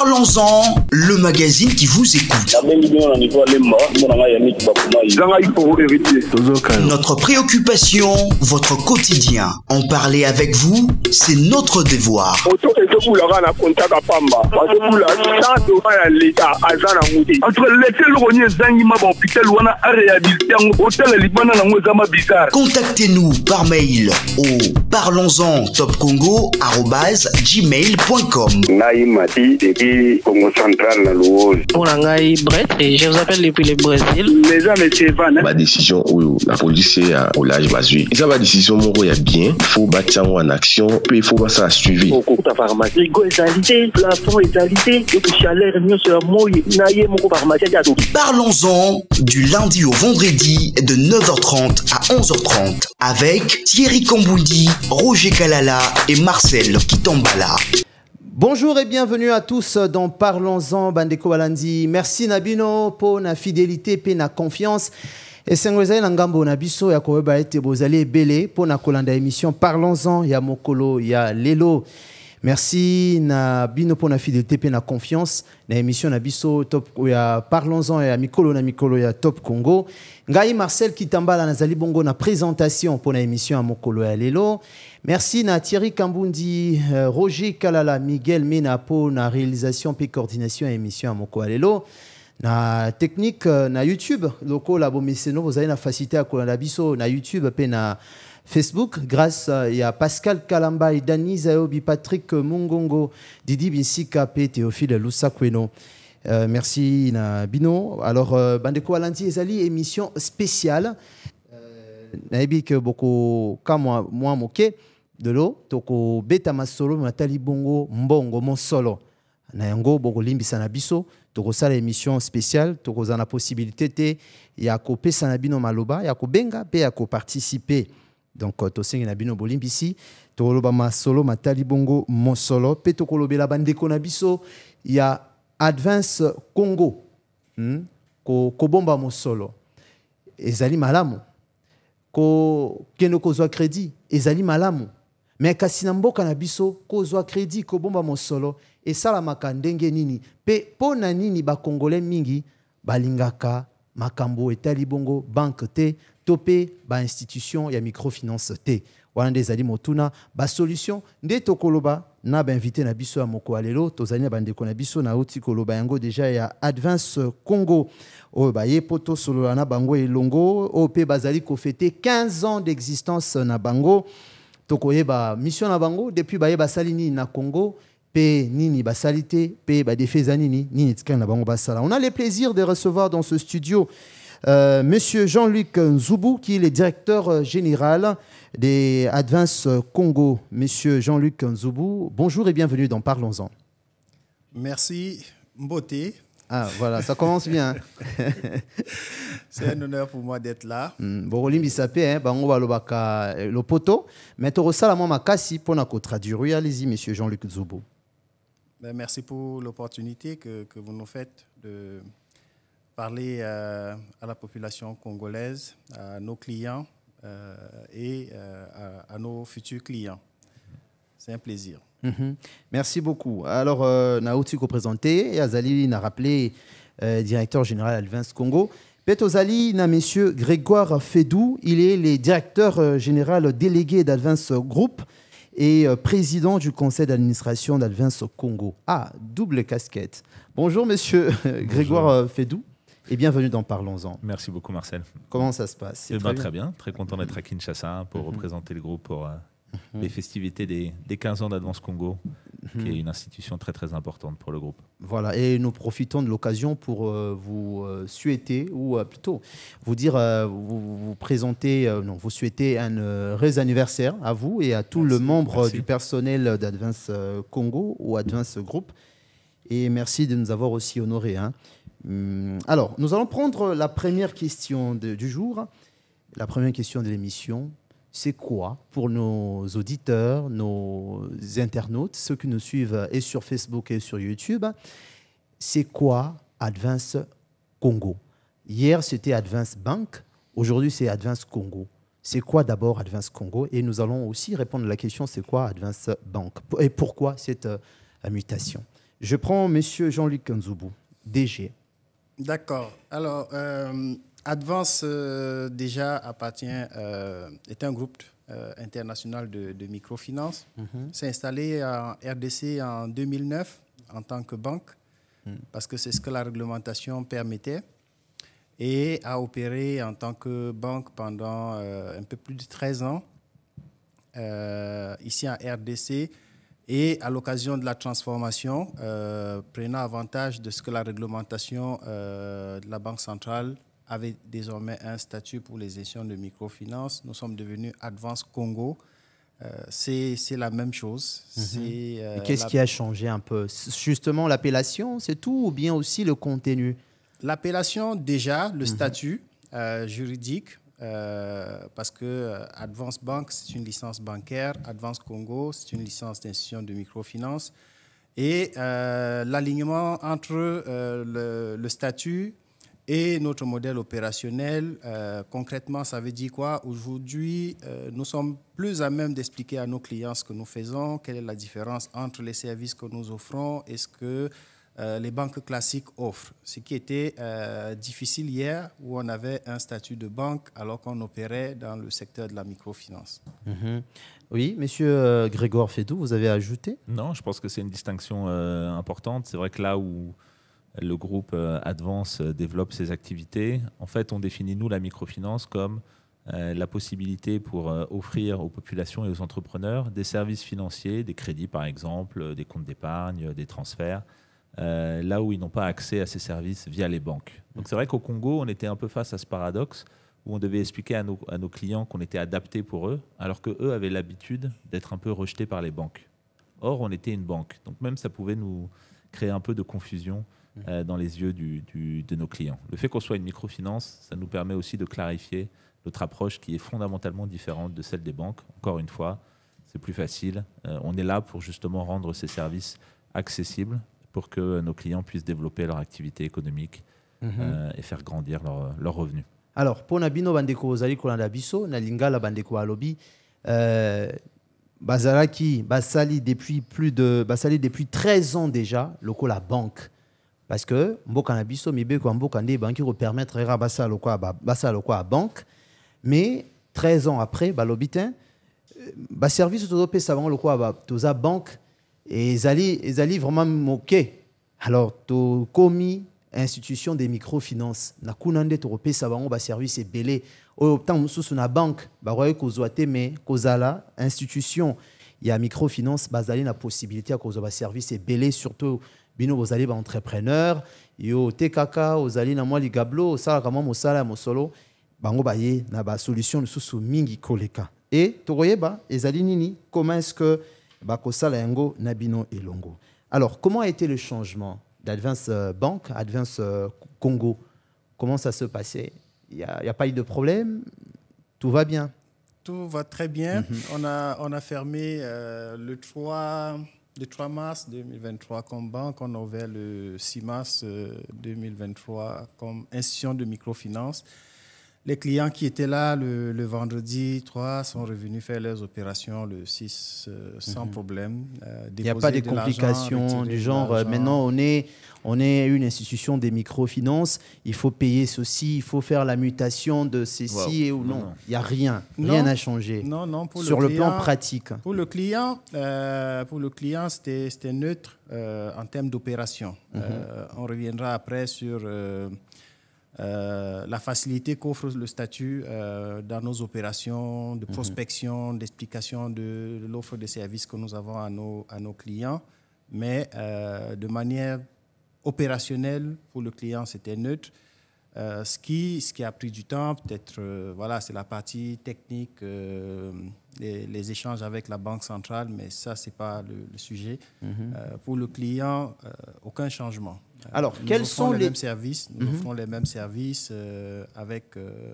Parlons-en, le magazine qui vous écoute. Notre préoccupation, votre quotidien. En parler avec vous, c'est notre devoir. Contactez-nous par mail au parlons-en topcongo.gmail.com depuis Congo central na On a ngai Brett et je vous appelle depuis le Brésil. amis, c'est pas. Ma hein. décision où la police à Olage basé. Ça, ma décision y a bien, Il faut battre ça en action il faut cours suivre. la pharmacie est ezali le plafond ça a yoki chaleur mieux sur moi na moko pharmacie Parlons-en du lundi au vendredi de 9h30 à 11h30 avec Thierry Kamboudi, Roger Kalala et Marcel Kitambala. Bonjour et bienvenue à tous dans Parlons-en Bandeko Balandi. Merci Nabino pour la fidélité et la confiance. Et c'est un ngambo na biso ya koyeba ete bozali belé pour la kolanda émission Parlons-en ya mokolo ya lelo merci na bino pour na fidélité et na confiance na émission na biso top ya parlons-en ya mikolo na mikolo ya top congo ngai marcel kitambala nazali bongo na présentation pour na émission à mokolo ya merci na thierry kambundi euh, roger kalala miguel mena pour na réalisation et coordination à émission à moko ya lelo na technique euh, na youtube vous vous avez na facilité ko na biso na youtube pe na Facebook, grâce à, Pascal Kalambay, Dani Zaobi, Patrick Mongongo, Didi Binsikape, Théophile Lusakweno. Euh, merci Nabino. Alors euh, bandeko alanti ezali émission spéciale. Euh, boko kamwa mwa de l'eau toko beta masolo matali bongo mbongo mon solo. Na yango boko limbi na biso toko sala émission spéciale toko zana possibilité de, ya kopesa sanabino maloba ya kobenga pe ya participer donc euh, tosengela bino bolimbi si solo, masolo matali bongo mosolo peto tokolobela bandeko na biso ya advance congo hmm? bomba ko mosolo ezali malamu kokende kozwa kredi ezali malamu me kasi na mboka na biso kozwa kredi kobomba mosolo esalamaka ndenge nini mpo na nini bakongole mingi balingaka makambo etali bongo banke topé ba institution ya microfinance T. wana des ezali motuna solution nde tokoloba na bainvite na biso ya moko alelo tozali na na biso nauti koloba yango y ya advance congo oyo Poto mpo tosolola na bango elongo oyo mpe bazali fêté 15 ans d'existence na bango tokoyeba mission na bango depuis baye basali na congo pe nini basali te pe badefe eza nini nini à bango basala on a le plaisir de recevoir dans ce studio euh, monsieur Jean-Luc Nzoubou, qui est le directeur euh, général des Advance Congo. Monsieur Jean-Luc Nzoubou, bonjour et bienvenue dans Parlons-en. Merci, beauté. Ah, voilà, ça commence bien. Hein. C'est un honneur pour moi d'être là. Bon, on va balobaka euh, le poto, mais torosala mwa makasi pona ko traduire. Allez-y, monsieur Jean-Luc Nzubu, ben, merci pour l'opportunité que, que, vous nous faites de, parler euh, à la population congolaise, à nos clients euh, et euh, à, nos futurs clients. C'est un plaisir. Mhm. Merci beaucoup. Alors, Naouti co présenté, Azali a rappelé directeur général Alvins Congo. Petozali a monsieur Grégoire Fedou, il est le directeur général délégué d'Advance Group et président du conseil d'administration d'Advance Congo. Ah, double casquette. Bonjour monsieur Grégoire Fedou et bienvenue dans Parlons-en. Merci beaucoup, Marcel. Comment ça se passe eh ben, très, bien. très content d'être à Kinshasa pour mhm. représenter le groupe pour euh, mhm. les festivités des, 15 ans d'Advance Congo, qui est mhm. une institution très très importante pour le groupe. Voilà, et nous profitons de l'occasion pour euh, vous euh, souhaiter, ou plutôt vous dire, vous, présenter, non, vous souhaiter un heureux anniversaire à vous et à tous les membres du personnel d'Advance Congo ou Advance Group. Et merci de nous avoir aussi honorés. Hein. Hum, alors, nous allons prendre la première question du jour. La première question de l'émission, c'est quoi pour nos auditeurs, nos internautes, ceux qui nous suivent et sur Facebook et sur YouTube, c'est quoi Advance Congo Hier, c'était Advance Bank, aujourd'hui, c'est Advance Congo. C'est quoi d'abord Advance Congo Et nous allons aussi répondre à la question, c'est quoi Advance Bank Et pourquoi cette euh, mutation Je prends M. Jean-Luc Kanzoubou, DG D'accord. Alors, euh, Advance, euh, déjà, appartient, euh, est un groupe international de, microfinance. S'est mhm. installé en RDC en 2009 en tant que banque, mhm. parce que c'est ce que la réglementation permettait, et a opéré en tant que banque pendant un peu plus de 13 ans ici en RDC et à l'occasion de la transformation, euh, prenant avantage de ce que la réglementation euh, de la Banque centrale avait désormais un statut pour les gestions de microfinance, nous sommes devenus Advance Congo. Euh, c'est la même chose. Mhm. Qu'est-ce qui a changé un peu Justement, l'appellation, c'est tout, ou bien aussi le contenu L'appellation, déjà, le mhm. statut juridique, euh, parce que euh, Advance Bank, c'est une licence bancaire, Advance Congo, c'est une licence d'institution de microfinance. Et euh, l'alignement entre le, le, statut et notre modèle opérationnel, concrètement, ça veut dire quoi Aujourd'hui, nous sommes plus à même d'expliquer à nos clients ce que nous faisons, quelle est la différence entre les services que nous offrons, est-ce que euh, les banques classiques offrent, ce qui était euh, difficile hier où on avait un statut de banque alors qu'on opérait dans le secteur de la microfinance. Mhm. Oui, monsieur euh, Grégoire Fedou, vous avez ajouté Non, je pense que c'est une distinction importante. C'est vrai que là où le groupe Advance développe ses activités, en fait, on définit, nous, la microfinance comme la possibilité pour offrir aux populations et aux entrepreneurs des services financiers, des crédits par exemple, des comptes d'épargne, des transferts, euh, là où ils n'ont pas accès à ces services via les banques. Donc c'est vrai qu'au Congo, on était un peu face à ce paradoxe où on devait expliquer à nos, clients qu'on était adapté pour eux, alors qu'eux avaient l'habitude d'être un peu rejetés par les banques. Or, on était une banque. Donc même ça pouvait nous créer un peu de confusion euh, mm. dans les yeux de nos clients. Le fait qu'on soit une microfinance, ça nous permet aussi de clarifier notre approche qui est fondamentalement différente de celle des banques. Encore une fois, c'est plus facile. Euh, on est là pour justement rendre ces services accessibles pour que euh, nos clients puissent développer leur activité économique mhm. euh, et faire grandir euh, leurs revenus. Alors, pour Nabino bandeko bandeko alobi bazalaki basali depuis plus de depuis 13 ans déjà la banque parce que mibeko banque mais 13 ans après service banque et ils allaient, ils allaient vraiment moquer. Alors, tu commis institution des microfinances. Na kunande to pesa bango ba service belé. Oyo tant mususu na banque ba roye kozwa te mais zala institution ya microfinance bazali na possibilité ko kozwa ba service belé surtout bino ali ba entrepreneur yo te kaka ozali na mwa ligablo osala kama mosala mosolo bango baye na ba solution mususu mingi koleka. Et to ba ezali nini comment est-ce que nabino Longo. alors comment a été le changement d'Advance euh, Bank à Advance euh, Congo comment ça se passait il n'y a, pas eu de problème tout va bien tout va très bien mhm. on a fermé euh, le 3 le 3 mars 2023 comme banque, on a ouvert le 6 mars 2023 comme institution de microfinance. Les clients qui étaient là le, vendredi 3 sont revenus faire leurs opérations le 6 euh, sans mhm. problème. Euh, il n'y a pas de complications du genre euh, maintenant on est, on est une institution des microfinances, il faut payer ceci, il faut faire la mutation de ceci et ou non. Il n'y a rien, rien à changé Non, Sur le, plan pratique. Pour le client, pour le client c'était neutre en termes d'opération. Mhm. on reviendra après sur euh, la facilité qu'offre le statut euh, dans nos opérations de mhm. prospection, d'explication de l'offre de services que nous avons à nos, à nos clients, mais euh, de manière opérationnelle, pour le client, c'était neutre. ce, qui, a pris du temps, peut-être, voilà, c'est la partie technique, les, échanges avec la Banque centrale, mais ça, ce n'est pas le, sujet. Mhm. pour le client, aucun changement. Alors, nous quels sont les, mêmes services Nous mhm. les mêmes services euh, avec, euh,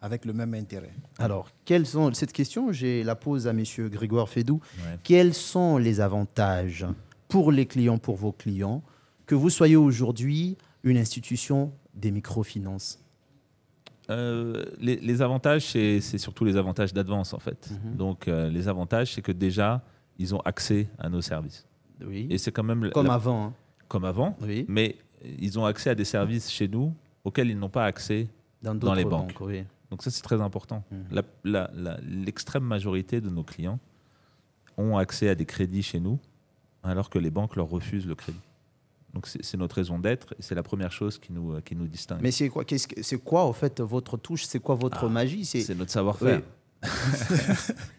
avec le même intérêt. Alors, quels sont cette question Je la pose à Monsieur Grégoire Fédou. Quels sont les avantages pour les clients, pour vos clients, que vous soyez aujourd'hui une institution des microfinances euh, les, avantages, c'est surtout les avantages d'avance en fait. Mhm. Donc, les avantages, c'est que déjà, ils ont accès à nos services. Oui. Et c'est quand même. Comme avant. Hein comme avant, mais ils ont accès à des services chez nous auxquels ils n'ont pas accès dans, les banques. oui. Donc ça, c'est très important. Mmh. L'extrême majorité de nos clients ont accès à des crédits chez nous, alors que les banques leur refusent le crédit. Donc c'est notre raison d'être, c'est la première chose qui nous, qui nous distingue. Mais c'est quoi, quoi, en fait, votre touche C'est quoi votre ah, magie C'est notre savoir-faire.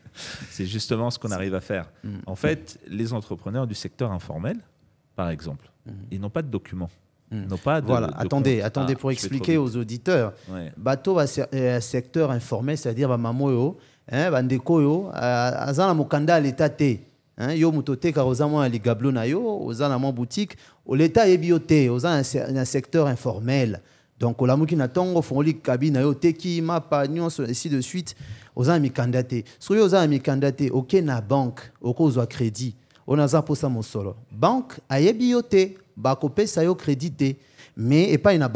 c'est justement ce qu'on arrive à faire. Mmh. En fait, les entrepreneurs du secteur informel, par exemple. Mhm. Ils n'ont pas de documents. Mmh. Pas de, voilà, attendez, ah, attendez pour expliquer aux auditeurs. Ouais. Bateau à euh, secteur informel, c'est-à-dire bah, maman yo, hein, bandeko yo, azana mukanda à l'état T. Hein, yo moto te car oza mwa ligablo na yo, oza boutique, l'état yebi yo te, secteur informel. Donc olamuki na tongo fongoli kabi na yo teki mapa nyonso ici de suite, ozana na mikanda te. Soyo oza na mikanda te, OK na banque, oko crédit. On a onaza yo banque crédité. mais la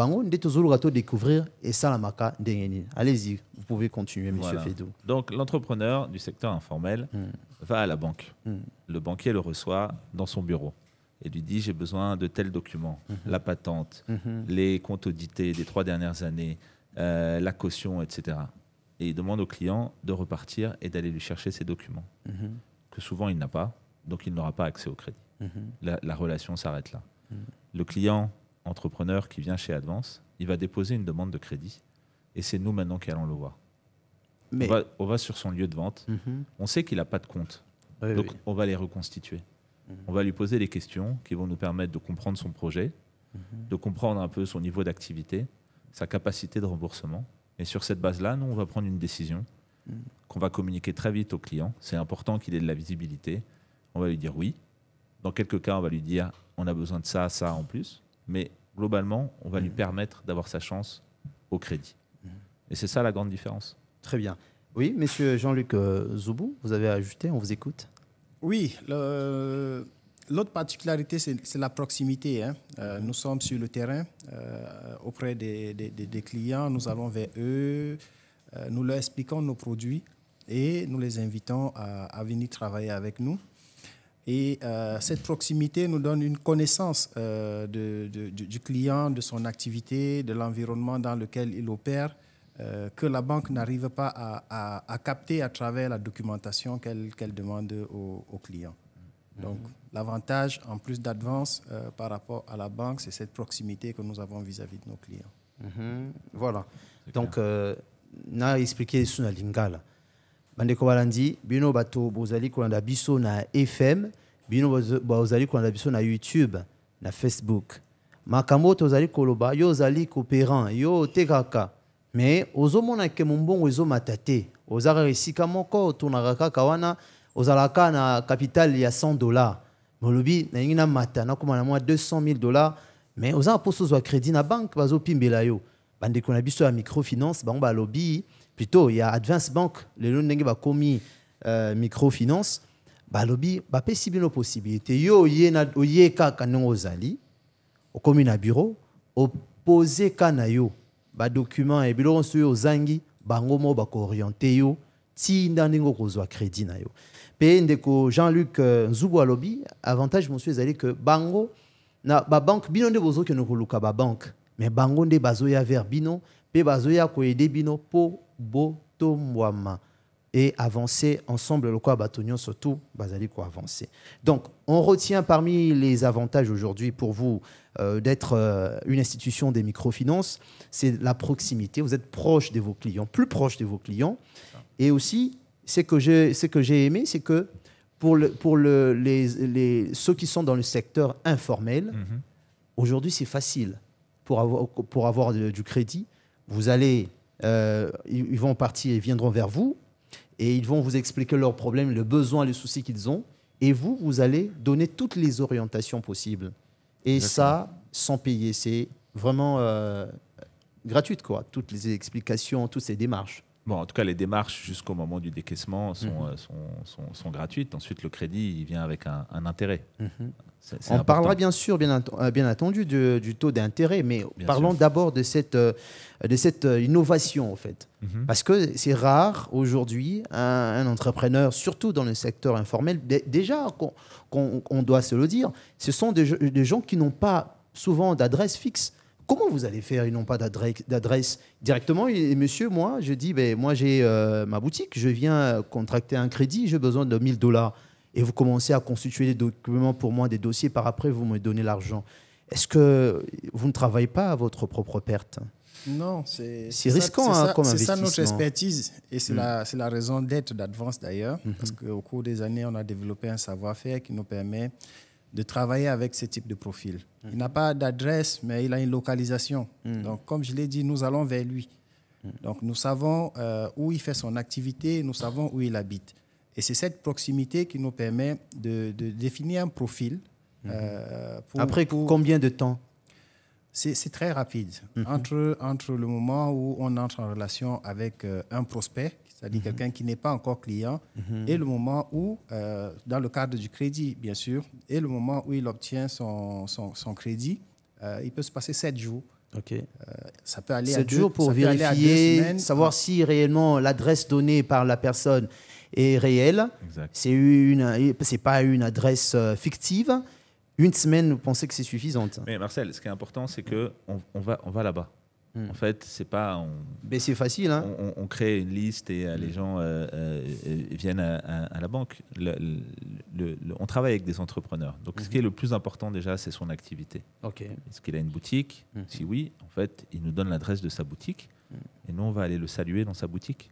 maca allez-y vous pouvez continuer monsieur donc l'entrepreneur du secteur informel hmm. va à la banque hmm. le banquier le reçoit dans son bureau et lui dit j'ai besoin de tels documents, hmm. la patente, les comptes audités des trois dernières années, euh, la caution, etc. Et il demande au client de repartir et d'aller lui chercher ces documents, que souvent il n'a pas, donc il n'aura pas accès au crédit. Mhm. La, relation s'arrête là. Mhm. Le client entrepreneur qui vient chez Advance, il va déposer une demande de crédit et c'est nous maintenant qui allons le voir. On, va, sur son lieu de vente, mhm. on sait qu'il n'a pas de compte, donc on va les reconstituer. On va lui poser des questions qui vont nous permettre de comprendre son projet, de comprendre un peu son niveau d'activité, sa capacité de remboursement. Et sur cette base-là, nous, on va prendre une décision qu'on va communiquer très vite au client. C'est important qu'il ait de la visibilité on va lui dire oui. Dans quelques cas, on va lui dire on a besoin de ça, ça en plus. Mais globalement, on va lui mm. permettre d'avoir sa chance au crédit. Mm. Et c'est ça la grande différence. Très bien. Oui, monsieur Jean-Luc euh, Zoubou, vous avez ajouté, on vous écoute. Oui, l'autre particularité, c'est la proximité. Hein. Euh, nous sommes sur le terrain euh, auprès des, clients, nous allons vers eux, nous leur expliquons nos produits et nous les invitons à venir travailler avec nous. Et euh, cette proximité nous donne une connaissance euh, du client, de son activité, de l'environnement dans lequel il opère, euh, que la banque n'arrive pas à, capter à travers la documentation qu'elle demande au client. Donc l'avantage, en plus d'avance par rapport à la banque, c'est cette proximité que nous avons vis-à-vis de nos clients. Mhm. Voilà. Donc, on a expliqué sur la bandeko balandi bino bato bozali kolanda biso na fm bino bozali kolanda biso na youtube na facebook makambo oyo tozali koloba yo ozali coopérant yo otekaka me ozomona ke mombongo ezomata te oza kaka esika moko otunaka kawana wana ozalaka na capital ya 100 dollar me olobi nalingi namata nakóma na mwa 200 000 dollar me oza na mposa ozwa crédit na banke bazopimbela yo bandeko na biso ya microfinance bango balobi plutôt il y a Advance Bank le ndenge ba euh, microfinance balobi bah, bapesi nos possibilité yo oye kaka ndenge au commune na bureau opose ka na yo bah, et e on nyonso oyo ozangi bango moko bakooriente yo ti ndanengo okozwa crédit na yo mpe ndeko jean-luc euh, nzubu lobi avantage monsieur ezali que bango na bah, banque bino nde bozokende koluka banque mais bango de bazoya vers bino mpe bazoya aider bino pour et avancer ensemble le quoi batonion surtout bazali quoi avancer. Donc on retient parmi les avantages aujourd'hui pour vous euh, d'être euh, une institution des microfinances, c'est la proximité, vous êtes proche de vos clients, plus proche de vos clients et aussi c'est que j'ai ce que j'ai aimé c'est que pour le, pour le, les, les, ceux qui sont dans le secteur informel, mhm. aujourd'hui c'est facile pour avoir pour avoir du crédit, vous allez euh, ils vont partir, et viendront vers vous et ils vont vous expliquer leurs problèmes, le besoin, les soucis qu'ils ont. Et vous, vous allez donner toutes les orientations possibles. Et ça, sans payer, c'est vraiment euh, gratuit, gratuite, quoi. Toutes les explications, toutes ces démarches. Bon, en tout cas, les démarches jusqu'au moment du décaissement sont, mhm. euh, sont, sont, gratuites. Ensuite, le crédit, il vient avec un, intérêt. Mhm. On parlera bien sûr, bien, euh, bien entendu, du, taux d'intérêt, mais parlons d'abord de cette, euh, de cette innovation, en fait. Mhm. Parce que c'est rare aujourd'hui, un, entrepreneur, surtout dans le secteur informel, déjà, qu'on doit se le dire, ce sont des gens qui n'ont pas souvent d'adresse fixe. Comment vous allez faire Ils n'ont pas d'adresse directement. Et monsieur, moi, je dis, ben, moi j'ai euh, ma boutique, je viens contracter un crédit, j'ai besoin de 1000 dollars. Et vous commencez à constituer des documents pour moi, des dossiers, par après, vous me donnez l'argent. Est-ce que vous ne travaillez pas à votre propre perte non, c'est risquant hein, ça, C'est ça notre expertise et mm. c'est la, raison d'être d'avance d'ailleurs, mm-hmm. parce qu'au cours des années, on a développé un savoir-faire qui nous permet de travailler avec ce type de profil. Il n'a pas d'adresse, mais il a une localisation. Mm. Donc, comme je l'ai dit, nous allons vers lui. Mm. Donc, nous savons euh, où il fait son activité, nous savons où il habite. Et c'est cette proximité qui nous permet de, définir un profil. Mm-hmm. Euh, Après combien de temps c'est très rapide. Mm-hmm. Entre, entre le moment où on entre en relation avec euh, un prospect c'est-à-dire mhm. quelqu'un qui n'est pas encore client, mhm. et le moment où, euh, dans le cadre du crédit, bien sûr, et le moment où il obtient son, son, crédit, euh, il peut se passer sept jours. Ok. Euh, ça peut aller sept à deux, jours pour vérifier, savoir si réellement l'adresse donnée par la personne est réelle. C'est une, c'est pas une adresse fictive. Une semaine, vous pensez que c'est suffisante Mais Marcel, ce qui est important, c'est que on va, on va là-bas. Hmm. En fait, c'est pas. Mais c'est facile. Hein. On, crée une liste et euh, les hmm. gens euh, euh, viennent à, la banque. on travaille avec des entrepreneurs. Donc, ce qui est mhm. le plus important déjà, c'est son activité. Okay. Est-ce qu'il a une boutique mhm. Si oui, en fait, il nous donne l'adresse de sa boutique mhm. et nous, on va aller le saluer dans sa boutique.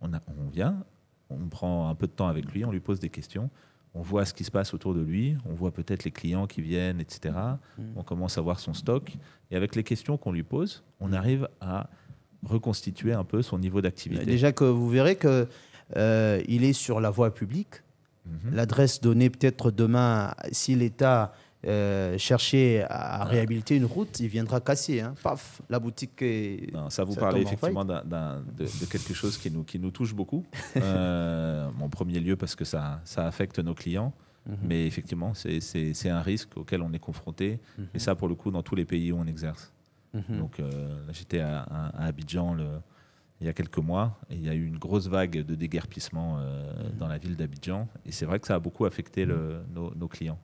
on vient, on prend un peu de temps avec lui, on lui pose des questions on voit ce qui se passe autour de lui, on voit peut-être les clients qui viennent, etc. Mm. On commence à voir son stock. Et avec les questions qu'on lui pose, on arrive à reconstituer un peu son niveau d'activité. Déjà que vous verrez qu'il euh, est sur la voie publique. Mm-hmm. L'adresse donnée peut-être demain, si l'État euh, chercher à réhabiliter une route, il viendra casser. Hein. Paf, la boutique. Est, ça vous parle effectivement de, quelque chose qui nous, qui nous touche beaucoup. euh, en premier lieu, parce que ça, affecte nos clients. Mhm. Mais effectivement, c'est un risque auquel on est confronté. Mhm. Et ça, pour le coup, dans tous les pays où on exerce. Mhm. Donc, euh, j'étais à, Abidjan le, il y a quelques mois. il y a eu une grosse vague de déguerpissement euh, dans la ville d'Abidjan. Et c'est vrai que ça a beaucoup affecté nos clients.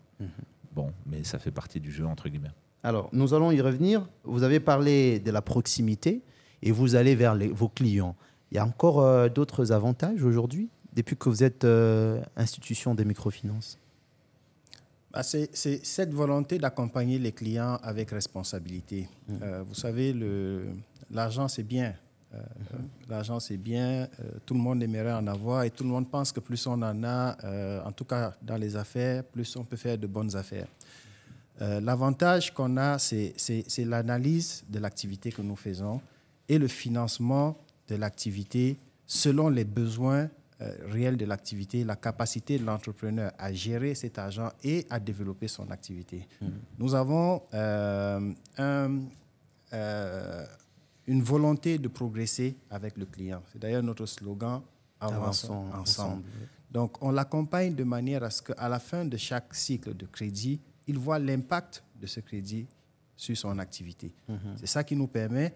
Bon, mais ça fait partie du jeu, entre guillemets. Alors, nous allons y revenir. Vous avez parlé de la proximité et vous allez vers vos clients. Il y a encore euh, d'autres avantages aujourd'hui, depuis que vous êtes euh, institution des microfinances bah, C'est cette volonté d'accompagner les clients avec responsabilité. Mmh. Euh, vous savez, l'argent, c'est bien, euh, l'argent, c'est bien, euh, tout le monde aimerait en avoir et tout le monde pense que plus on en a, euh, en tout cas dans les affaires, plus on peut faire de bonnes affaires. L'avantage qu'on a, c'est l'analyse de l'activité que nous faisons et le financement de l'activité selon les besoins réels de l'activité, la capacité de l'entrepreneur à gérer cet argent et à développer son activité. Mmh. Nous avons un une volonté de progresser avec le client. C'est d'ailleurs notre slogan Avançons ensemble. Donc, on l'accompagne de manière à ce qu'à la fin de chaque cycle de crédit, il voit l'impact de ce crédit sur son activité. Mhm. C'est ça qui nous permet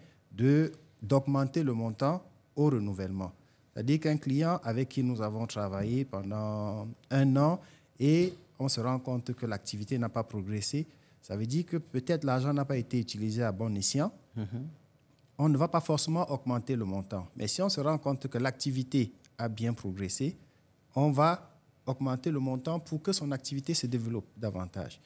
d'augmenter le montant au renouvellement. C'est-à-dire qu'un client avec qui nous avons travaillé pendant un an et on se rend compte que l'activité n'a pas progressé, ça veut dire que peut-être l'argent n'a pas été utilisé à bon escient. Mhm on ne va pas forcément augmenter le montant. Mais si on se rend compte que l'activité a bien progressé, on va augmenter le montant pour que son activité se développe davantage.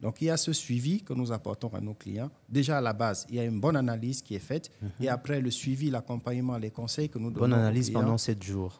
Donc il y a ce suivi que nous apportons à nos clients. Déjà à la base, il y a une bonne analyse qui est faite mhm. et après le suivi, l'accompagnement, les conseils que nous donnons. Bonne analyse pendant 7 jours.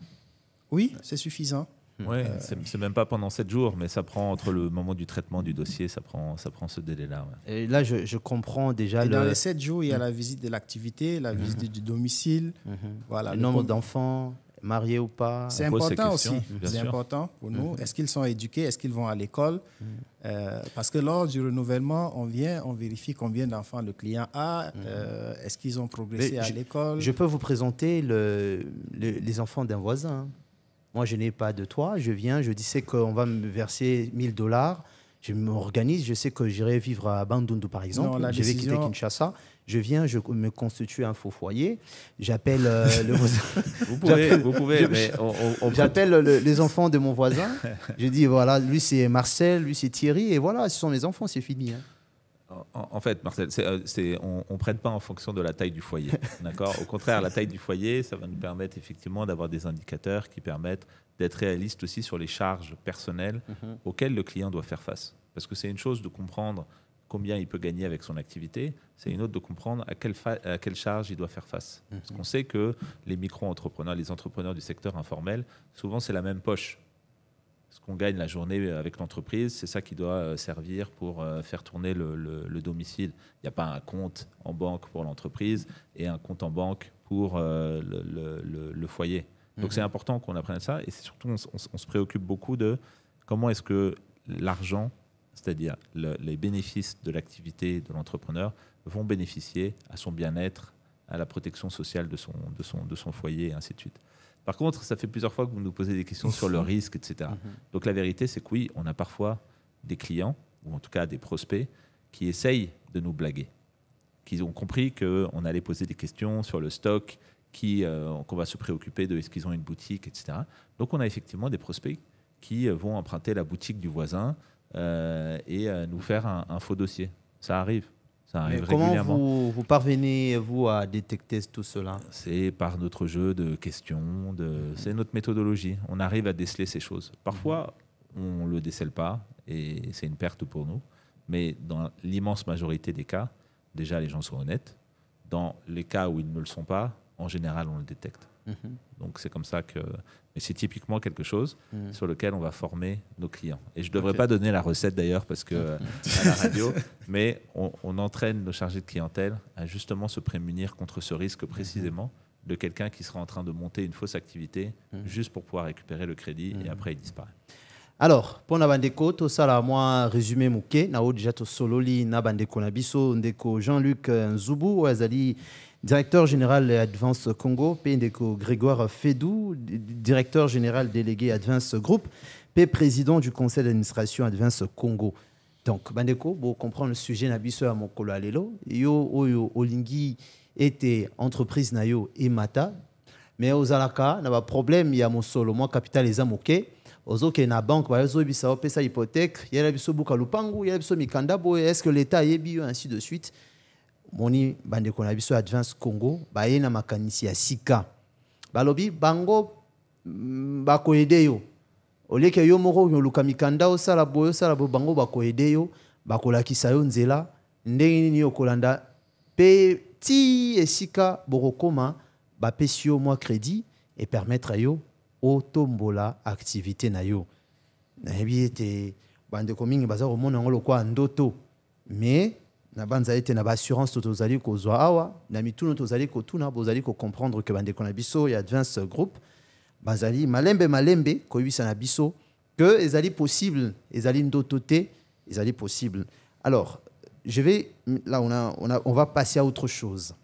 Oui, c'est suffisant. Mm. Oui, euh, ce c'est même pas pendant 7 jours, mais ça prend entre le moment du traitement du dossier, ça prend, ça prend ce délai-là. Et là, je, comprends déjà. Et Dans les 7 jours, il y a mm. la visite de l'activité, la mm-hmm. visite du domicile, mm-hmm. voilà, le, nombre d'enfants, mariés ou pas. C'est important aussi. C'est important pour nous. Mm-hmm. Est-ce qu'ils sont éduqués Est-ce qu'ils vont à l'école mm. euh, Parce que lors du renouvellement, on vient, on vérifie combien d'enfants le client a. Euh, est-ce qu'ils ont progressé à l'école Je peux vous présenter le, les enfants d'un voisin. Hein. Moi, je n'ai pas de toi. Je viens, je dis c'est qu'on va me verser 1000 dollars. Je m'organise. Je sais que j'irai vivre à Bandundu, par exemple. je vais quitter Kinshasa. Je viens, je me constitue un faux foyer. J'appelle euh, le Vous pouvez, vous pouvez. J'appelle les enfants de mon voisin. je dis voilà, lui c'est Marcel, lui c'est Thierry, et voilà, ce sont mes enfants, c'est fini. Hein en, fait, Marcel, euh, on ne prête pas en fonction de la taille du foyer. d'accord Au contraire, la taille du foyer, ça va nous permettre effectivement d'avoir des indicateurs qui permettent d'être réalistes aussi sur les charges personnelles mhm. auxquelles le client doit faire face. Parce que c'est une chose de comprendre combien il peut gagner avec son activité, c'est une autre de comprendre à quelle, à quelle charge il doit faire face. Mhm. Parce qu'on sait que les micro-entrepreneurs, les entrepreneurs du secteur informel, souvent c'est la même poche ce qu'on gagne la journée avec l'entreprise, c'est ça qui doit euh, servir pour euh, faire tourner le, domicile. Il n'y a pas un compte en banque pour l'entreprise et un compte en banque pour euh, le, foyer. Donc mhm. c'est important qu'on apprenne ça et surtout on, se préoccupe beaucoup de comment est-ce que l'argent, c'est-à-dire les bénéfices de l'activité de l'entrepreneur, vont bénéficier à son bien-être, à la protection sociale de son, de son, de son foyer et ainsi de suite. Par contre, ça fait plusieurs fois que vous nous posez des questions sur le mhm. risque, etc. Mhm. Donc la vérité, c'est que oui, on a parfois des clients, ou en tout cas des prospects, qui essayent de nous blaguer, qu'ils ont compris qu'on allait poser des questions sur le stock, euh, qu'on va se préoccuper de est-ce qu'ils ont une boutique, etc. Donc on a effectivement des prospects qui euh, vont emprunter la boutique du voisin euh, et nous faire un faux dossier. Ça arrive comment Vous, parvenez-vous à détecter tout cela C'est par notre jeu de questions, de... c'est notre méthodologie. On arrive à déceler ces choses. Parfois, on ne le décèle pas et c'est une perte pour nous. Mais dans l'immense majorité des cas, déjà, les gens sont honnêtes. Dans les cas où ils ne le sont pas, en général, on le détecte. Mhm. Donc c'est comme ça que. Mais c'est typiquement quelque chose mhm. sur lequel on va former nos clients. Et je ne devrais pas donner la recette d'ailleurs parce que mhm. euh, à la radio, mais on, entraîne nos chargés de clientèle à justement se prémunir contre ce risque précisément de quelqu'un qui sera en train de monter une fausse activité juste pour pouvoir récupérer le crédit et après il disparaît. alors pour Nabandeko, tout ça, ça moi, résumé, na oyo deja tosololi solo li na ndeko jean luc euh, nzubu Directeur général Advance Congo, Pendeco Grégoire Fédou, directeur général délégué Advance Group, P président du conseil d'administration Advance Congo. Donc, Bandeko, pour comprendre le sujet, Nabiso à Mokolo Alelo, Yo Oyo Olingi était entreprise Nayo et Mata, mais aux Alaka, n'a pas problème, il y a mon solo, moi, capital les amoké. ozokende banque, banke bayozobisa sa hypothèque yela biso buka lupangu yela biso mikanda est ce que l'état est ainsi de suite moni bandeko na biso advance congo baye na makanisi ya sika balobi bango mm, bakoyede yo olie ke yo moko oluka mikanda osala boye osala boye bango bakoyede yo bakolakisa yo nzela ndenge nini okolanda mpe ti esika borokoma bapesi yo mwa crédit epermettre yo otombola activité na yo nayebi ete bandeko mingi baza komona yango lokola ndoto mais na banzali te na baassurance to tozali kozwa awa na mituna tozali kotuna bozali kocomprendre ke bandeko biso ya advance groupe bazali malembe malembe koyebisa na biso que ezali possible ezali ndoto ezali possible alors je vais là on, a, on, a, on va passer à autre chose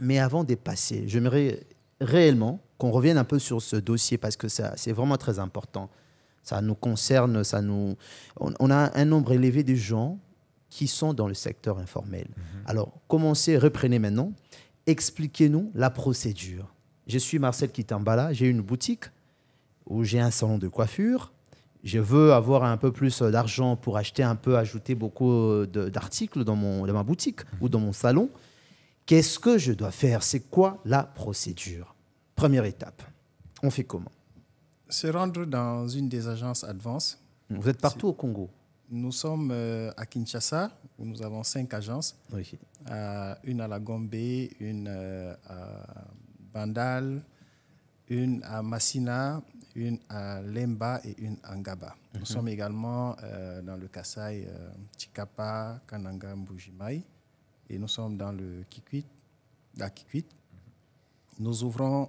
mais avant de passer j'aimerais réellement qu'on revienne un peu sur ce dossier parce que ça c'est vraiment très important ça nous concerne ça nous on a un nombre élevé de gens qui sont dans le secteur informel. Mhm. Alors, commencez, reprenez maintenant. Expliquez-nous la procédure. Je suis Marcel Kitambala, j'ai une boutique où j'ai un salon de coiffure. Je veux avoir un peu plus d'argent pour acheter un peu, ajouter beaucoup d'articles dans, ma boutique mhm. ou dans mon salon. Qu'est-ce que je dois faire C'est quoi la procédure Première étape. On fait comment Se rendre dans une des agences Advance. Vous êtes partout au Congo nous sommes euh, à Kinshasa, où nous avons cinq agences. Euh, une à la Gombe, une euh, à Bandal, une à Massina, une à Lemba et une à Ngaba. Nous mhm. sommes également dans le Kassai, Chikapa, Kananga, Mbujimai. Et nous sommes dans le Kikwit, Nous ouvrons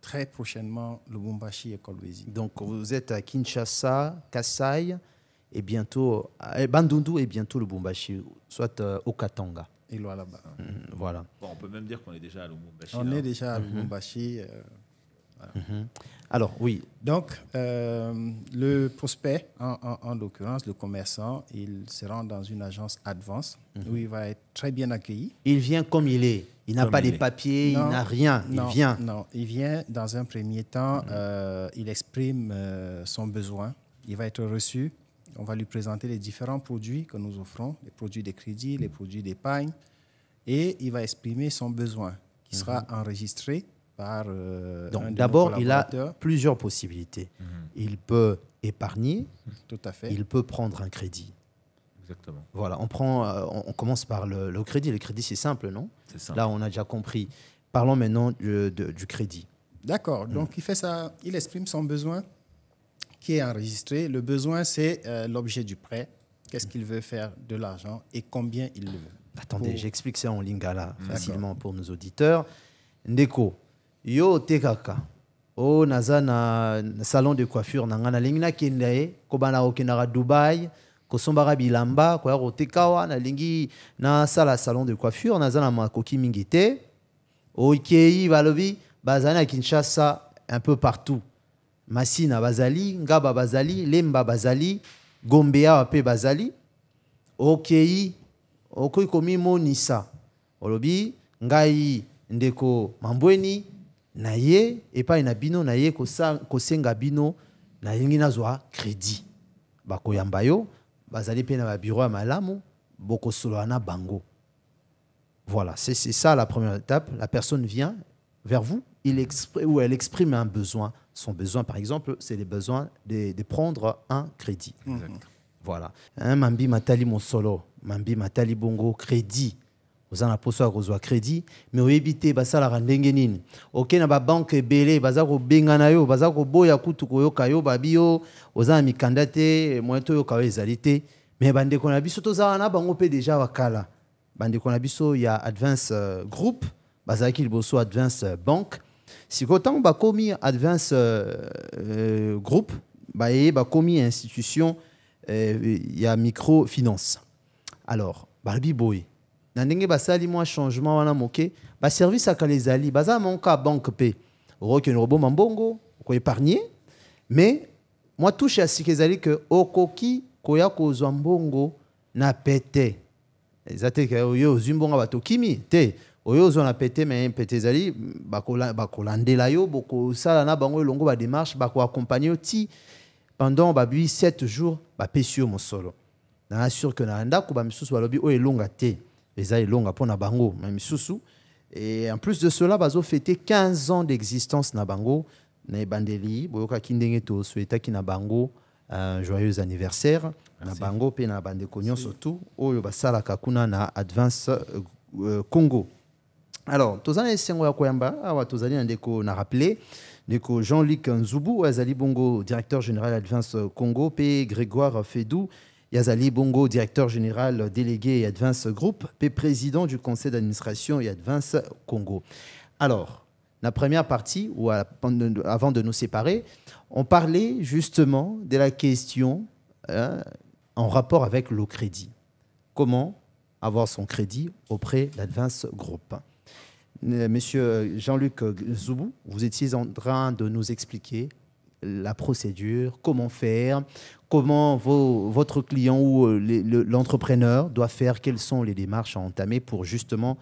très prochainement le Bumbashi et Kolwezi. Donc vous êtes à Kinshasa, Kassai, et bientôt euh, Bandundu et bientôt le Bumbashi, soit au euh, Katanga. Et là bas mhm, voilà. on peut même dire qu'on est déjà à Lubumbashi. On est déjà à mhm. Lumumbashi. Euh, mhm. Alors, oui. Donc, le prospect, en, en, en l'occurrence, le commerçant, il se rend dans une agence Advance où il va être très bien accueilli. Il vient comme il est. Il n'a pas les papiers, il n'a rien. il vient. Non, il vient dans un premier temps, il exprime son besoin. Il va être reçu on va lui présenter les différents produits que nous offrons, les produits de crédit, les produits d'épargne, et il va exprimer son besoin qui sera mhm. enregistré par. Euh, Donc d'abord, il a plusieurs possibilités. Mhm. Il peut épargner. Tout à fait. Il peut prendre un crédit. Exactement. Voilà, on, prend, euh, on, commence par le, crédit. Le crédit, c'est simple, non Là, on a déjà compris. Parlons maintenant du, du crédit. D'accord. Mm. Donc, il fait ça, il exprime son besoin qui est enregistré. Le besoin, c'est euh, l'objet du prêt. Qu'est-ce qu'il veut faire de l'argent et combien il le veut. Attendez, j'explique ça en lingala facilement pour nos auditeurs. Ndeko, yo tekaka. O oh, nazana salon de coiffure nangana na kende ko bana Okinara, okendaka Dubai kosombaka bilamba koya na lingi na sala salon de coiffure nazana na makoki mingi te balobi Kinshasa un peu partout masina bazali ngaba bazali lemba bazali gombea ape mpe oki, okei okoki komimonisa olobi ngai ndeko mambweni na ye epai na bino na ye kosenga bino nayengi nazwa kredi bakoyamba yo bazali mpe na babiro malamu boko na bango voilà c'est ça la première étape la personne vient vers vous il exprime, ou elle exprime un besoin son besoin, par exemple, c'est le besoin de, de, prendre un crédit. Mmh. Voilà. Un hein, Mambi Matali mon solo Mambi Matali Bongo, crédit. Vous en avez à recevoir crédit, mais vous évitez ça la rendez nini. Ok, na ba banque belé, baza ko yo, baza ko boya kutu yo kayo babio, oza mikanda te, moyen yo kayo ezalité. Mais bande ko na biso na bango pe déjà wakala. Bande ko biso ya Advance euh, Group, bazaki liboso Advance euh, Bank, si sikotango bakomi advance euh, euh, groupe bah bakomi institution euh, a microfinance alors Barbie boy, na bah basali moi changement wana moke baservice aka ezali bazala monka banke mpe okokende mambongo mbongo okoépargne mais moi touche à Sikezali que ki okoki koya mbongo na pété. Exactement que yo ozwi mbongo bato okimi te oyo ozwa na pete me pete ezali bakolandela yo sala na bango elongo badémarche bakoakompagne accompagner ti pendant babwi 7 jours pécio mon solo na assure que na ndako ba balobi oyo elonga te eza elonga mpo na bango me misusu et en plus de cela fêter 15 ans d'existence na bango na ebandeli to ndenge tosuetaki na bango un euh, joyeux anniversaire na bango pe na bande nyonso tu oyo basalaka kuna na advance euh, euh congo alors tous les esengo ya a rappelé, jean-luc nzubu azali bongo directeur général advance congo P grégoire fedou yazali bongo directeur général délégué advance Group, P président du conseil d'administration advance congo alors la première partie, ou avant de nous séparer, on parlait justement de la question hein, en rapport avec le crédit. Comment avoir son crédit auprès d'Advance Group euh, monsieur Jean-Luc Zoubou, vous étiez en train de nous expliquer la procédure, comment faire, comment votre client ou euh, l'entrepreneur doit faire, quelles sont les démarches à entamer pour justement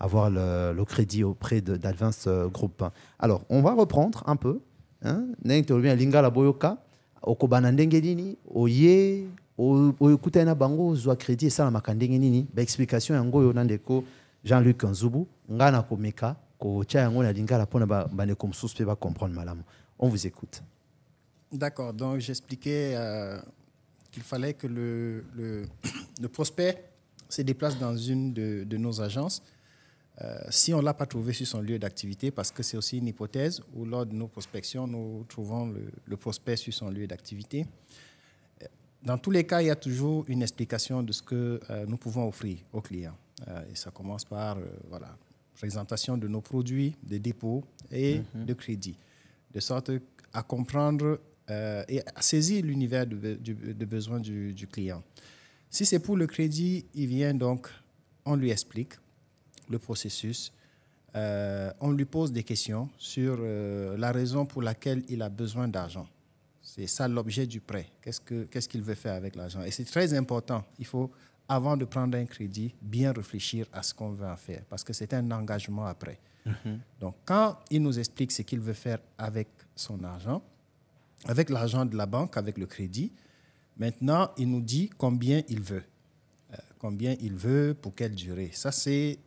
avoir le, crédit auprès d'Advance euh, Group. Alors, on va reprendre un peu. Hein? la Boyoka, Oye, Bango, Crédit, ben, Explication, Jean-Luc Zoubou on vous écoute d'accord donc j'expliquais euh, qu'il fallait que le, prospect se déplace dans une de, nos agences euh, si on ne l'a pas trouvé sur son lieu d'activité, parce que c'est aussi une hypothèse où lors de nos prospections, nous trouvons le, prospect sur son lieu d'activité. Euh, dans tous les cas, il y a toujours une explication de ce que nous pouvons offrir aux clients. et ça commence par voilà, présentation de nos produits, de dépôts et mhm. de crédit, de sorte à comprendre euh, et à saisir l'univers de, besoins besoin du, client. Si c'est pour le crédit, il vient donc, on lui explique le processus, euh, on lui pose des questions sur euh, la raison pour laquelle il a besoin d'argent. C'est ça l'objet du prêt. Qu'est-ce qu'il veut faire avec l'argent Et c'est très important. Il faut avant de prendre un crédit, bien réfléchir à ce qu'on veut en faire, parce que c'est un engagement après. Mhm. Donc, quand il nous explique ce qu'il veut faire avec son argent, avec l'argent de la banque, avec le crédit, maintenant, il nous dit combien il veut. Euh, combien il veut, pour quelle durée. Ça, c'est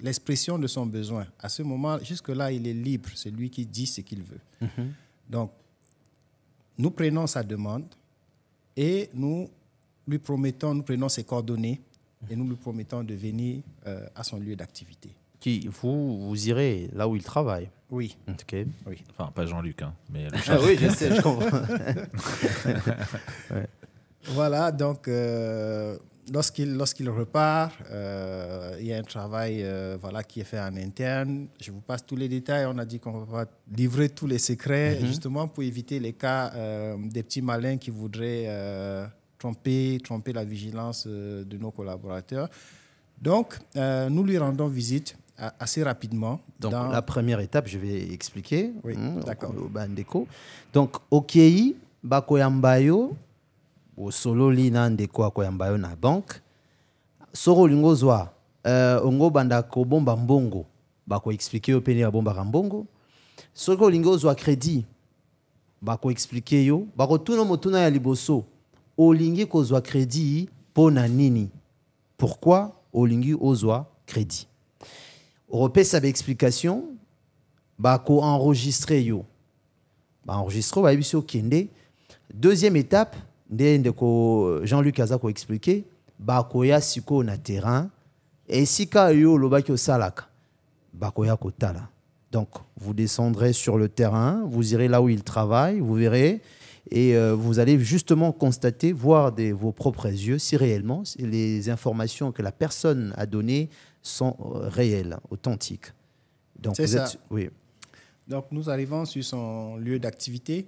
l'expression de son besoin. À ce moment, jusque-là, il est libre. C'est lui qui dit ce qu'il veut. Mhm. Donc, nous prenons sa demande et nous lui promettons, nous prenons ses coordonnées et nous lui promettons de venir euh, à son lieu d'activité. Qui vous, vous irez là où il travaille Oui. Oui. Enfin, pas Jean-Luc, hein, mais. ah oui, je sais, je comprends. Voilà, donc euh, lorsqu'il lorsqu'il repart, euh, il y a un travail voilà qui est fait en interne. Je vous passe tous les détails. On a dit qu'on va livrer tous les secrets mhm. justement pour éviter les cas des petits malins qui voudraient tromper, tromper la vigilance euh, de nos collaborateurs. Donc, euh, nous lui rendons visite euh, assez rapidement. Donc, dans... la première étape, je vais expliquer. Oui, hein, d'accord. Au Bandeko. Donc, OKI, Bakoyambayo, au solo linandeko akoyambayo na banque. Soro lingozwa ongo bandako bomba bako expliquer au bomba rambongo. crédit, bako expliquer yo, bako ya liboso, olingi kozwa crédit pona nini pourquoi olingi ozwa crédit cette explication bako enregistrer yo ba enregistre ba biso kende deuxième étape nde ko Jean-Luc aza ko expliquer bako ya siko na terrain et sika yo lobaki osalaka bako ya kotala donc vous descendrez sur le terrain vous irez là où il travaille vous verrez et euh, vous allez justement constater, voir de vos propres yeux, si réellement les informations que la personne a données sont euh, réelles, authentiques. Donc, Donc nous arrivons sur son lieu d'activité.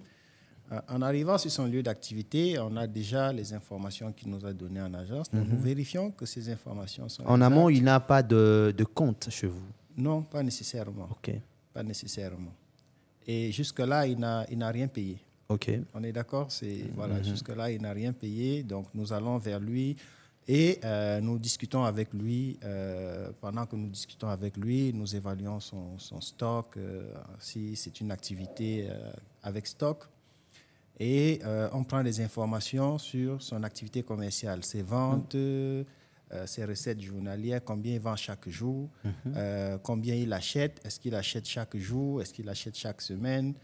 Euh, en arrivant sur son lieu d'activité, on a déjà les informations qu'il nous a données en agence. Nous mhm. vérifions que ces informations sont. En amont, il n'a pas de, de, compte chez vous Non, pas nécessairement. OK. Pas nécessairement. Et jusque-là, il n'a rien payé. Ok. On est d'accord C'est voilà, mhm. jusque là, il n'a rien payé, donc nous allons vers lui et euh, nous discutons avec lui. Euh, pendant que nous discutons avec lui, nous évaluons son, son stock, euh, si c'est une activité avec stock. Et on prend des informations sur son activité commerciale, ses ventes, ses recettes journalières, combien il vend chaque jour, mhm. combien il achète, est-ce qu'il achète chaque jour, est-ce qu'il achète chaque semaine.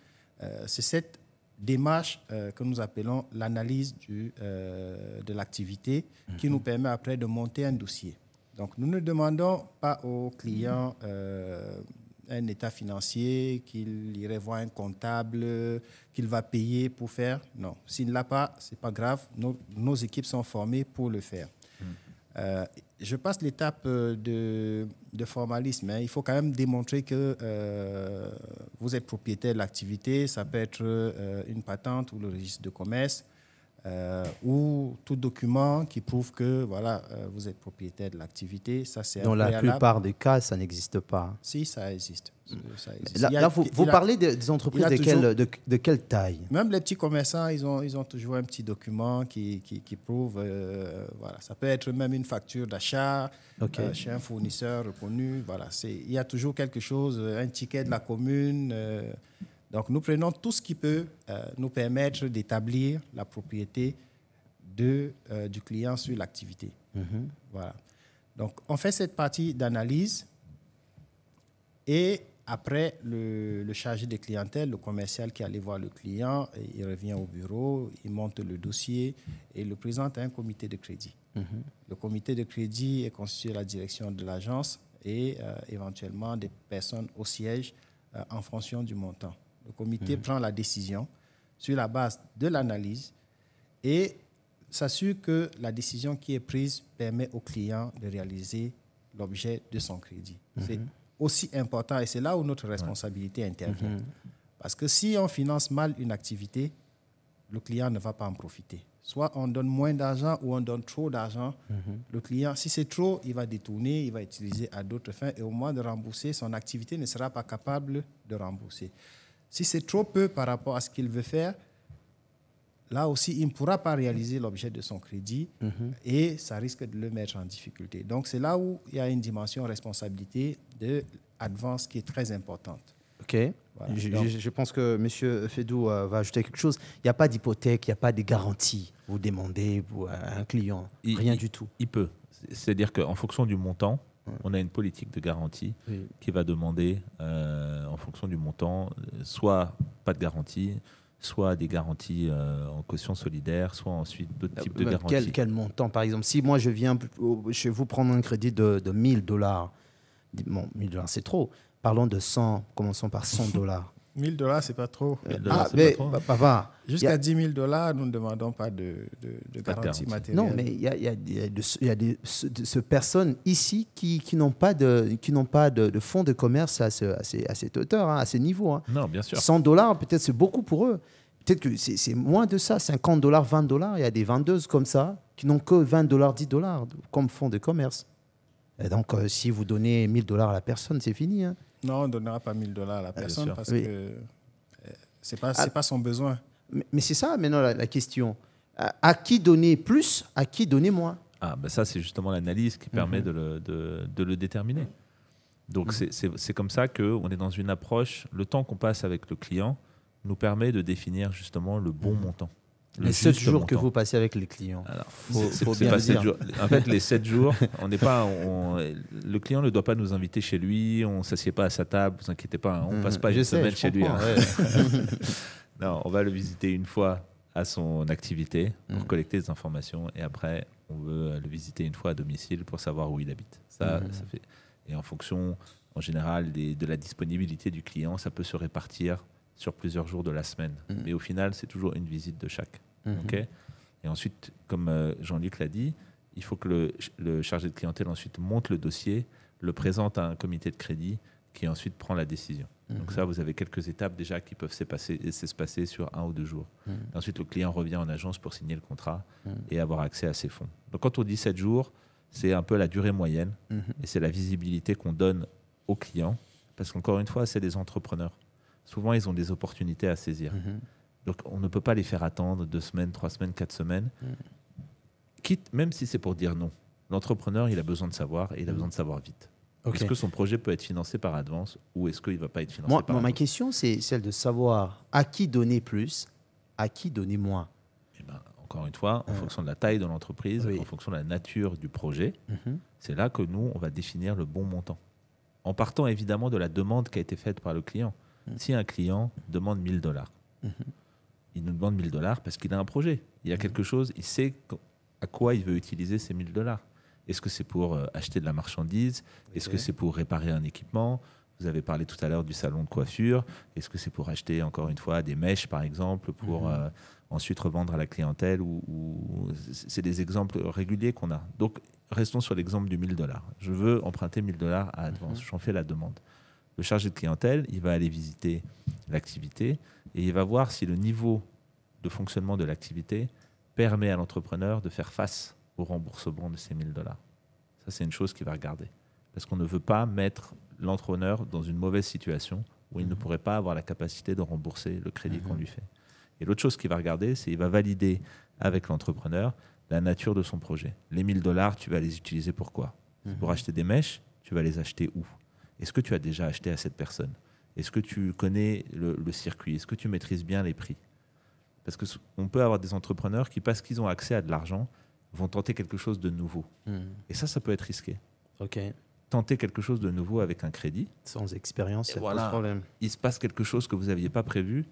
c'est cette démarche euh, que nous appelons l'analyse euh, de l'activité qui nous permet après de monter un dossier. Donc nous ne demandons pas au client euh, un état financier, qu'il irait voir un comptable, qu'il va payer pour faire. Non, s'il ne l'a pas, ce n'est pas grave. Nos, équipes sont formées pour le faire. Hmm. Euh, je passe l'étape euh, de, formalisme. Hein. Il faut quand même démontrer que euh, vous êtes propriétaire de l'activité. Ça peut être euh, une patente ou le registre de commerce. Euh, ou tout document qui prouve que voilà, euh, vous êtes propriétaire de l'activité. Ça, c'est Dans la plupart des cas, ça n'existe pas. Si, ça existe. Là, vous, parlez des entreprises de, quelle, de, quelle taille Même les petits commerçants, ils ont, ils ont toujours un petit document qui, qui, prouve. Euh, voilà. Ça peut être même une facture d'achat chez un fournisseur reconnu. Voilà. Il y a toujours quelque chose, un ticket de la commune. Donc nous prenons tout ce qui peut euh, nous permettre d'établir la propriété de, euh, du client sur l'activité. Mm-hmm. Voilà. Donc on fait cette partie d'analyse et après le, chargé de clientèle, le commercial qui allait voir le client, il revient au bureau, il monte le dossier et le présente à un comité de crédit. Mm-hmm. Le comité de crédit est constitué de la direction de l'agence et euh, éventuellement des personnes au siège en fonction du montant. Le comité mhm. prend la décision sur la base de l'analyse et s'assure que la décision qui est prise permet au client de réaliser l'objet de son crédit. Mhm. C'est aussi important et c'est là où notre responsabilité intervient. Mhm. Parce que si on finance mal une activité, le client ne va pas en profiter. Soit on donne moins d'argent ou on donne trop d'argent. Le client, si c'est trop, il va détourner, il va utiliser à d'autres fins et au moins de rembourser, son activité ne sera pas capable de rembourser. Si c'est trop peu par rapport à ce qu'il veut faire, là aussi, il ne pourra pas réaliser l'objet de son crédit mhm. et ça risque de le mettre en difficulté. Donc, c'est là où il y a une dimension responsabilité de advance qui est très importante. OK. Je, pense que M. Fedou euh, va ajouter quelque chose. Il n'y a pas d'hypothèque, il n'y a pas de garantie. Vous demandez à un client, rien du tout. Il peut. C'est-à-dire qu'en fonction du montant, on a une politique de garantie qui va demander, euh, en fonction du montant, euh, soit pas de garantie, soit des garanties euh, en caution solidaire, soit ensuite d'autres types de garanties. Quel, montant, par exemple Si moi, je viens chez vous prendre un crédit de, 1000 dollars, 1000 dollars, c'est trop. Parlons de 100, commençons par 100 dollars. 1000 dollars, c'est pas trop. Ah, mais Jusqu'à 10 000 dollars, nous ne demandons pas de, garantie matérielle. Non, mais il y a, des, personnes ici qui, n'ont pas, de, qui pas de, fonds de commerce à, cette hauteur, à ce hein, niveau. Hein. Non, bien sûr. 100 dollars, peut-être c'est beaucoup pour eux. Peut-être que c'est moins de ça, 50 dollars, 20 dollars. Il y a des vendeuses comme ça qui n'ont que 20 dollars, 10 dollars comme fonds de commerce. Et donc, euh, si vous donnez 1000 dollars à la personne, c'est fini. Hein. Non, on ne donnera pas 1000 dollars à la ah, personne parce que euh, ce n'est pas, ah. pas son besoin. Mais, c'est ça maintenant la, la question. À, qui donner plus, à qui donner moins Ah, ben ça, c'est justement l'analyse qui permet mhm. de, le, déterminer. Donc, mhm. c'est comme ça qu'on est dans une approche. Le temps qu'on passe avec le client nous permet de définir justement le bon mhm. montant les 7 jours que vous passez avec les clients. En fait, les 7 jours, on n'est pas, le client ne doit pas nous inviter chez lui, on ne s'assied pas à sa table, vous inquiétez pas, hein, on ne mm. passe pas une semaine chez lui. Hein. non, on va le visiter une fois à son activité pour mm. collecter des informations et après, on veut le visiter une fois à domicile pour savoir où il habite. Ça, mm. ça fait... Et en fonction, en général, de la disponibilité du client, ça peut se répartir sur plusieurs jours de la semaine. Mais au final, c'est toujours une visite de chaque. Mhm. Ok, et ensuite, comme euh, Jean-Luc l'a dit, il faut que le, chargé de clientèle ensuite monte le dossier, le présente à un comité de crédit qui ensuite prend la décision. Mhm. Donc ça, vous avez quelques étapes déjà qui peuvent euh, s'espacer sur un ou deux jours. Mhm. Ensuite, le client revient en agence pour signer le contrat et avoir accès à ses fonds. Donc quand on dit 7 jours, c'est un peu la durée moyenne et c'est la visibilité qu'on donne aux clients. Parce qu'encore une fois, c'est des entrepreneurs. Souvent, ils ont des opportunités à saisir on ne peut pas les faire attendre deux semaines, trois semaines, quatre semaines. Mm. Quitte, même si c'est pour dire non. L'entrepreneur, il a besoin de savoir et il a mm. besoin de savoir vite. Est-ce que son projet peut être financé par avance ou est-ce qu'il ne va pas être financé par avance Ma question, c'est celle de savoir à qui donner plus, à qui donner moins. Eh ben, encore une fois, en euh. fonction de la taille de l'entreprise, en fonction de la nature du projet, mm-hmm. c'est là que nous, on va définir le bon montant. En partant évidemment de la demande qui a été faite par le client. Mm. Si un client demande 1000 dollars, mm-hmm il nous demande 1000 dollars parce qu'il a un projet. Il y a mm. quelque chose, il sait à quoi il veut utiliser ces 1000 dollars. Est-ce que c'est pour euh, acheter de la marchandise Est-ce que c'est pour réparer un équipement Vous avez parlé tout à l'heure du salon de coiffure. Est-ce que c'est pour acheter, encore une fois, des mèches, par exemple, pour mm-hmm. euh, ensuite revendre à la clientèle ou, C'est des exemples réguliers qu'on a. Donc, restons sur l'exemple du 1000 dollars. Je veux emprunter 1000 dollars à avance. Mm-hmm. J'en fais la demande. Le chargé de clientèle, il va aller visiter l'activité et il va voir si le niveau de fonctionnement de l'activité permet à l'entrepreneur de faire face au remboursement de ces 1000 dollars. Ça, c'est une chose qu'il va regarder. Parce qu'on ne veut pas mettre l'entrepreneur dans une mauvaise situation où il ne mhm. pourrait pas avoir la capacité de rembourser le crédit qu'on mhm. lui fait. Et l'autre chose qu'il va regarder, c'est qu'il va valider avec l'entrepreneur la nature de son projet. Les 1000 dollars, tu vas les utiliser pour quoi Pour mhm. acheter des mèches, tu vas les acheter où est-ce que tu as déjà acheté à cette personne Est-ce que tu connais le, circuit Est-ce que tu maîtrises bien les prix Parce que on peut avoir des entrepreneurs qui, parce qu'ils ont accès à de l'argent, vont tenter quelque chose de nouveau. Hmm. Et ça, ça peut être risqué. Tenter quelque chose de nouveau avec un crédit. Sans expérience, il voilà, problème. Il se passe quelque chose que vous n'aviez pas prévu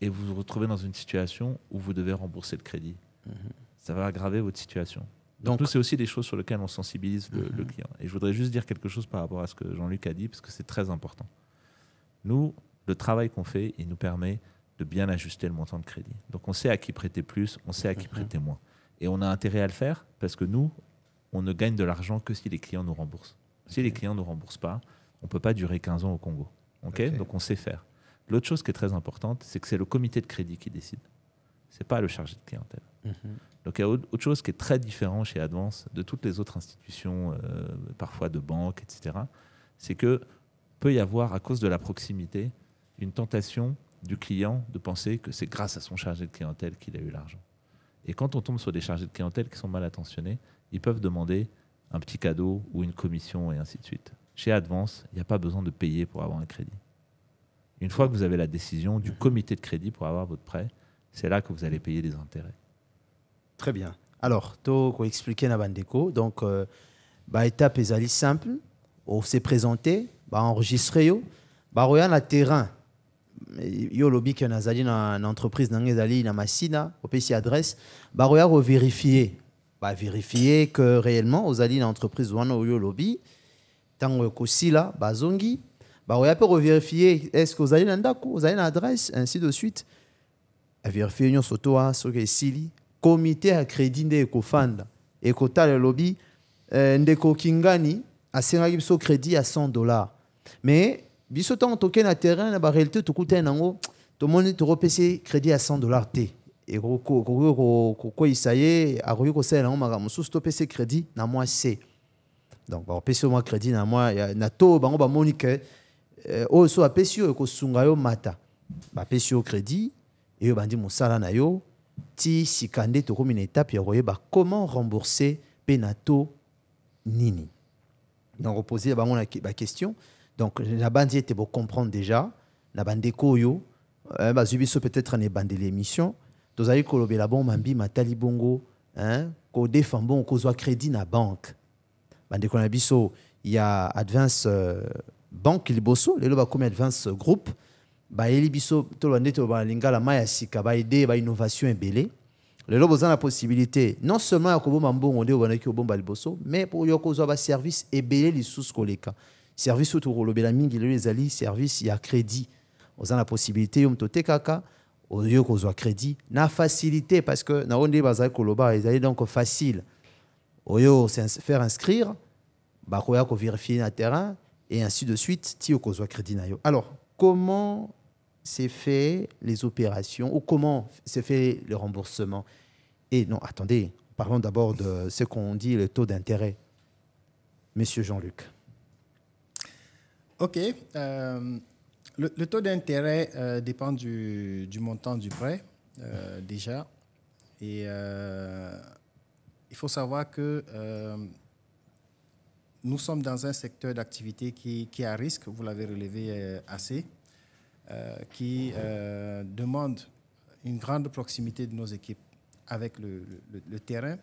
et vous vous retrouvez dans une situation où vous devez rembourser le crédit. Mhm. Ça va aggraver votre situation. Donc, c'est aussi des choses sur lesquelles on sensibilise le, mhm. client. Et je voudrais juste dire quelque chose par rapport à ce que Jean-Luc a dit, parce que c'est très important. Nous, le travail qu'on fait, il nous permet de bien ajuster le montant de crédit. Donc on sait à qui prêter plus, on sait à qui mhm. prêter moins. Et on a intérêt à le faire, parce que nous, on ne gagne de l'argent que si les clients nous remboursent. Si les clients ne nous remboursent pas, on ne peut pas durer 15 ans au Congo. Ok Donc on sait faire. L'autre chose qui est très importante, c'est que c'est le comité de crédit qui décide. Ce n'est pas le chargé de clientèle. Mhm. Donc il y a autre chose qui est très différent chez Advance de toutes les autres institutions, euh, parfois de banques, etc. C'est que peut y avoir, à cause de la proximité, une tentation du client de penser que c'est grâce à son chargé de clientèle qu'il a eu l'argent. Et quand on tombe sur des chargés de clientèle qui sont mal attentionnés, ils peuvent demander un petit cadeau ou une commission et ainsi de suite. Chez Advance, il n'y a pas besoin de payer pour avoir un crédit. Une fois que vous avez la décision du mhm. comité de crédit pour avoir votre prêt, c'est là que vous allez payer des intérêts. Très bien. Alors, to ko expliquer na bandeko, donc euh, bah, est étape simple, on s'est présenté, a bah, enregistrer yo, bah, a na terrain. Yo lobby que nazali na na entreprise la machine. na Masina, opesi adresse, ba roya ko vérifier, Bah, vérifier que réellement ozali na entreprise wana yo lobby tango ekosila bazongi, bah, on bah, peut vérifier est-ce que vous allez dans vous allez l'adresse, ainsi de suite. Vérifier sur toi, sur les Sili, comité ya crédit nde ekofanda ekotala elobi eh, ndeko kingani asengaki biso crédit ya 100 dollar mais biso ntango tokei na terrain na barealité tokutani yango tomoni tokopesi crédit ya 100 dollar te ekoki kokweyisa ye akoki kosalela yango makambo mosusu topesi crédit na mwa c donc bakopesi yo mwa crédit na mwa na to bango bamoni ke eh, oyo so bapesi yo ekosunga yo mata bapesi yo kredi eyo bandi mosala na yo ti sikande tokomi na étape ya koyeba comment rembourser mpe na to nini donc on bango na question. donc était ete comprendre déjà na bandeko oyo hein, bazwi biso peut-être na ebandeli émission tozali kolobela bon Mambi Matali bongo hein, kodefend bongo kozwa crédit na banke bandeko na biso ya advance euh, banke liboso lelo bakomi advance groupe bayeli biso tolo, nde toloba lingala mai ya sika baide bainnovation ebele lelo possibilité non seulement ya kobomba mbongo nde obandaki kobomba liboso mais po yo kozwa baservice ebele lisusu koleka service oyo tokolobela mingi les ali service ya crédit oza la possibilité yo moto otekaka oyo kozwa crédit na facilité parce que nao nde bazali koloba ezali donc facile oyo faire inscrire bakoya vérifier na terrain et ainsi de suite ti kozoa crédit nayo alors comment c'est fait les opérations ou comment s'est fait le remboursement. Et non, attendez, parlons d'abord de ce qu'on dit, le taux d'intérêt. Monsieur Jean-Luc. OK. Euh, le, taux d'intérêt euh, dépend du, montant du prêt, euh, déjà. Et il faut savoir que nous sommes dans un secteur d'activité qui est à risque, vous l'avez relevé assez. Euh, qui euh, demande une grande proximité de nos équipes avec le, terrain.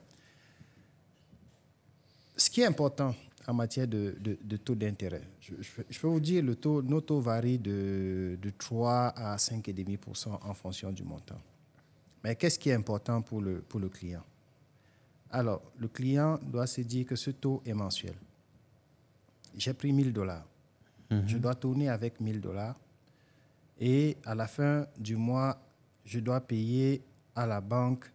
Ce qui est important en matière de, taux d'intérêt, je, peux vous dire, le taux, nos taux varient de, 3 à 5,5 en fonction du montant. Mais qu'est-ce qui est important pour le, pour le client Alors, le client doit se dire que ce taux est mensuel. J'ai pris 1000 dollars. Mm-hmm. Je dois tourner avec 1000 dollars et à la fin du mois, je dois payer à la banque,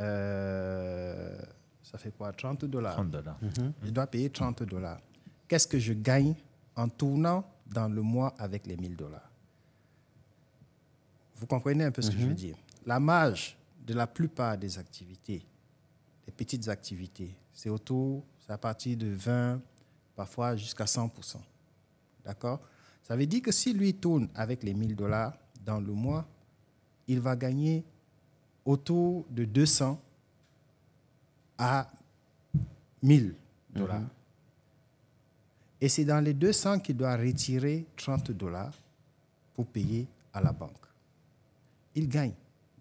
euh, ça fait quoi 30 dollars. 30 dollars. Mhm. Mhm. Je dois payer 30 dollars. Qu'est-ce que je gagne en tournant dans le mois avec les 1000 dollars Vous comprenez un peu ce que je veux mhm. dire La marge de la plupart des activités, des petites activités, c'est autour, c'est à partir de 20, parfois jusqu'à 100 D'accord ça veut dire que si lui tourne avec les 1000 dollars dans le mois, il va gagner autour de 200 à 1000 dollars. Mhm. Et c'est dans les 200 qu'il doit retirer 30 dollars pour payer à la banque. Il gagne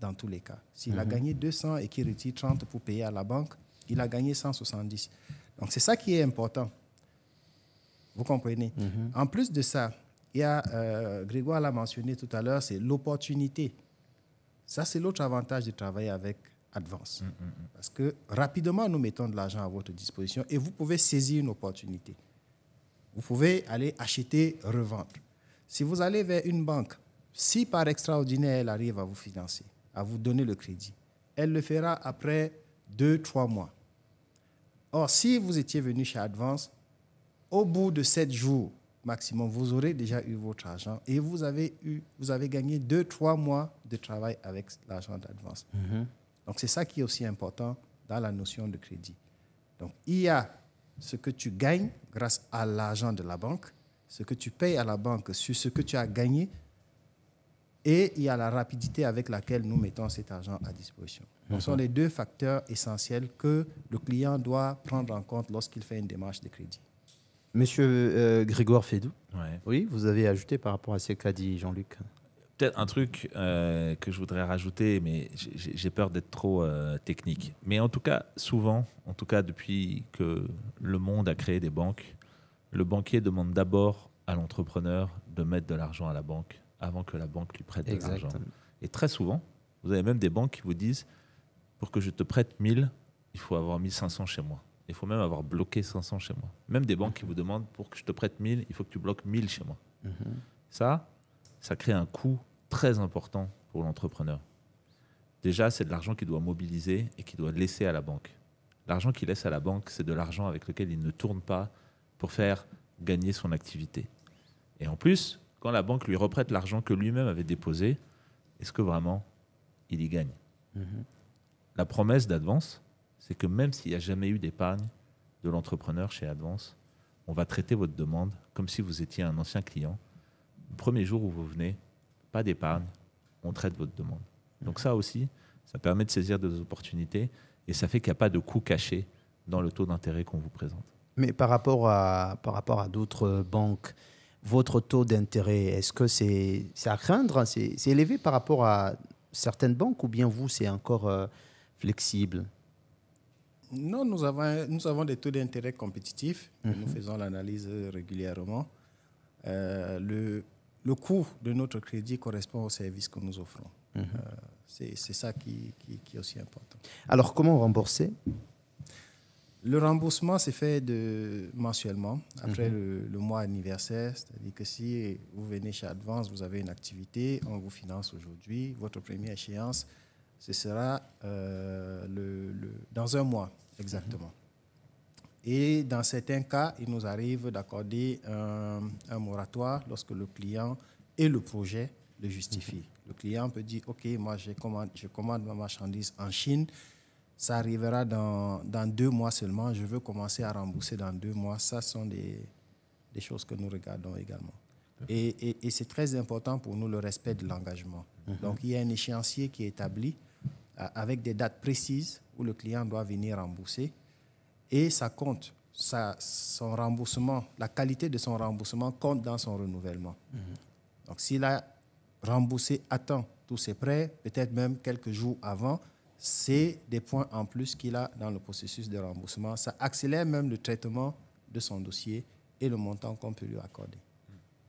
dans tous les cas. S'il a mhm. gagné 200 et qu'il retire 30 pour payer à la banque, il a gagné 170. Donc c'est ça qui est important. Vous comprenez mhm. En plus de ça, euh, Grégoire l'a mentionné tout à l'heure, c'est l'opportunité. Ça, c'est l'autre avantage de travailler avec Advance. Mm, mm, mm. Parce que rapidement, nous mettons de l'argent à votre disposition et vous pouvez saisir une opportunité. Vous pouvez aller acheter, revendre. Si vous allez vers une banque, si par extraordinaire elle arrive à vous financer, à vous donner le crédit, elle le fera après deux, trois mois. Or, si vous étiez venu chez Advance, au bout de sept jours, maximum, vous aurez déjà eu votre argent et vous avez, eu, vous avez gagné deux, trois mois de travail avec l'argent d'avance. Mhm. Donc c'est ça qui est aussi important dans la notion de crédit. Donc il y a ce que tu gagnes grâce à l'argent de la banque, ce que tu payes à la banque sur ce que tu as gagné, et il y a la rapidité avec laquelle nous mettons cet argent à disposition. Ce mhm. sont les deux facteurs essentiels que le client doit prendre en compte lorsqu'il fait une démarche de crédit. Monsieur euh, Grégoire Fédou, oui, vous avez ajouté par rapport à ce qu'a dit Jean-Luc Peut-être un truc euh, que je voudrais rajouter, mais j'ai peur d'être trop euh, technique. Mais en tout cas, souvent, en tout cas depuis que le monde a créé des banques, le banquier demande d'abord à l'entrepreneur de mettre de l'argent à la banque avant que la banque lui prête de l'argent. Et très souvent, vous avez même des banques qui vous disent, pour que je te prête 1000, il faut avoir 1500 chez moi. Il faut même avoir bloqué 500 chez moi. Même des banques qui mhm. vous demandent pour que je te prête 1000, il faut que tu bloques 1000 chez moi. Mhm. Ça, ça crée un coût très important pour l'entrepreneur. Déjà, c'est de l'argent qu'il doit mobiliser et qu'il doit laisser à la banque. L'argent qu'il laisse à la banque, c'est de l'argent avec lequel il ne tourne pas pour faire gagner son activité. Et en plus, quand la banque lui reprête l'argent que lui-même avait déposé, est-ce que vraiment il y gagne mhm. La promesse d'avance, c'est que même s'il n'y a jamais eu d'épargne de l'entrepreneur chez Advance, on va traiter votre demande comme si vous étiez un ancien client. Le premier jour où vous venez, pas d'épargne, on traite votre demande. Donc ça aussi, ça permet de saisir des opportunités et ça fait qu'il n'y a pas de coût caché dans le taux d'intérêt qu'on vous présente. Mais par rapport à, par rapport à d'autres banques, votre taux d'intérêt, est-ce que c'est à craindre hein? C'est élevé par rapport à certaines banques ou bien vous, c'est encore euh, flexible non, nous avons, nous avons des taux d'intérêt compétitifs. Mhm. Nous faisons l'analyse régulièrement. Euh, le, coût de notre crédit correspond au service que nous offrons. Mhm. Euh, c'est, ça qui, est aussi important. Alors, comment rembourser Le remboursement se fait mensuellement, après mhm. le, mois anniversaire. C'est-à-dire que si vous venez chez Advance, vous avez une activité, on vous finance aujourd'hui, votre première échéance ce sera euh, le, dans un mois. Exactement. Et dans certains cas, il nous arrive d'accorder un, moratoire lorsque le client et le projet le justifient. Mhm. Le client peut dire, OK, moi je commande, je commande ma marchandise en Chine, ça arrivera dans, deux mois seulement, je veux commencer à rembourser dans deux mois. Ça sont des, choses que nous regardons également. Et, c'est très important pour nous le respect de l'engagement. Mhm. Donc il y a un échéancier qui est établi euh, avec des dates précises où le client doit venir rembourser. Et ça compte. son remboursement, la qualité de son remboursement compte dans son renouvellement. Mhm. Donc s'il a remboursé à temps tous ses prêts, peut-être même quelques jours avant, c'est des points en plus qu'il a dans le processus de remboursement. Ça accélère même le traitement de son dossier et le montant qu'on peut lui accorder.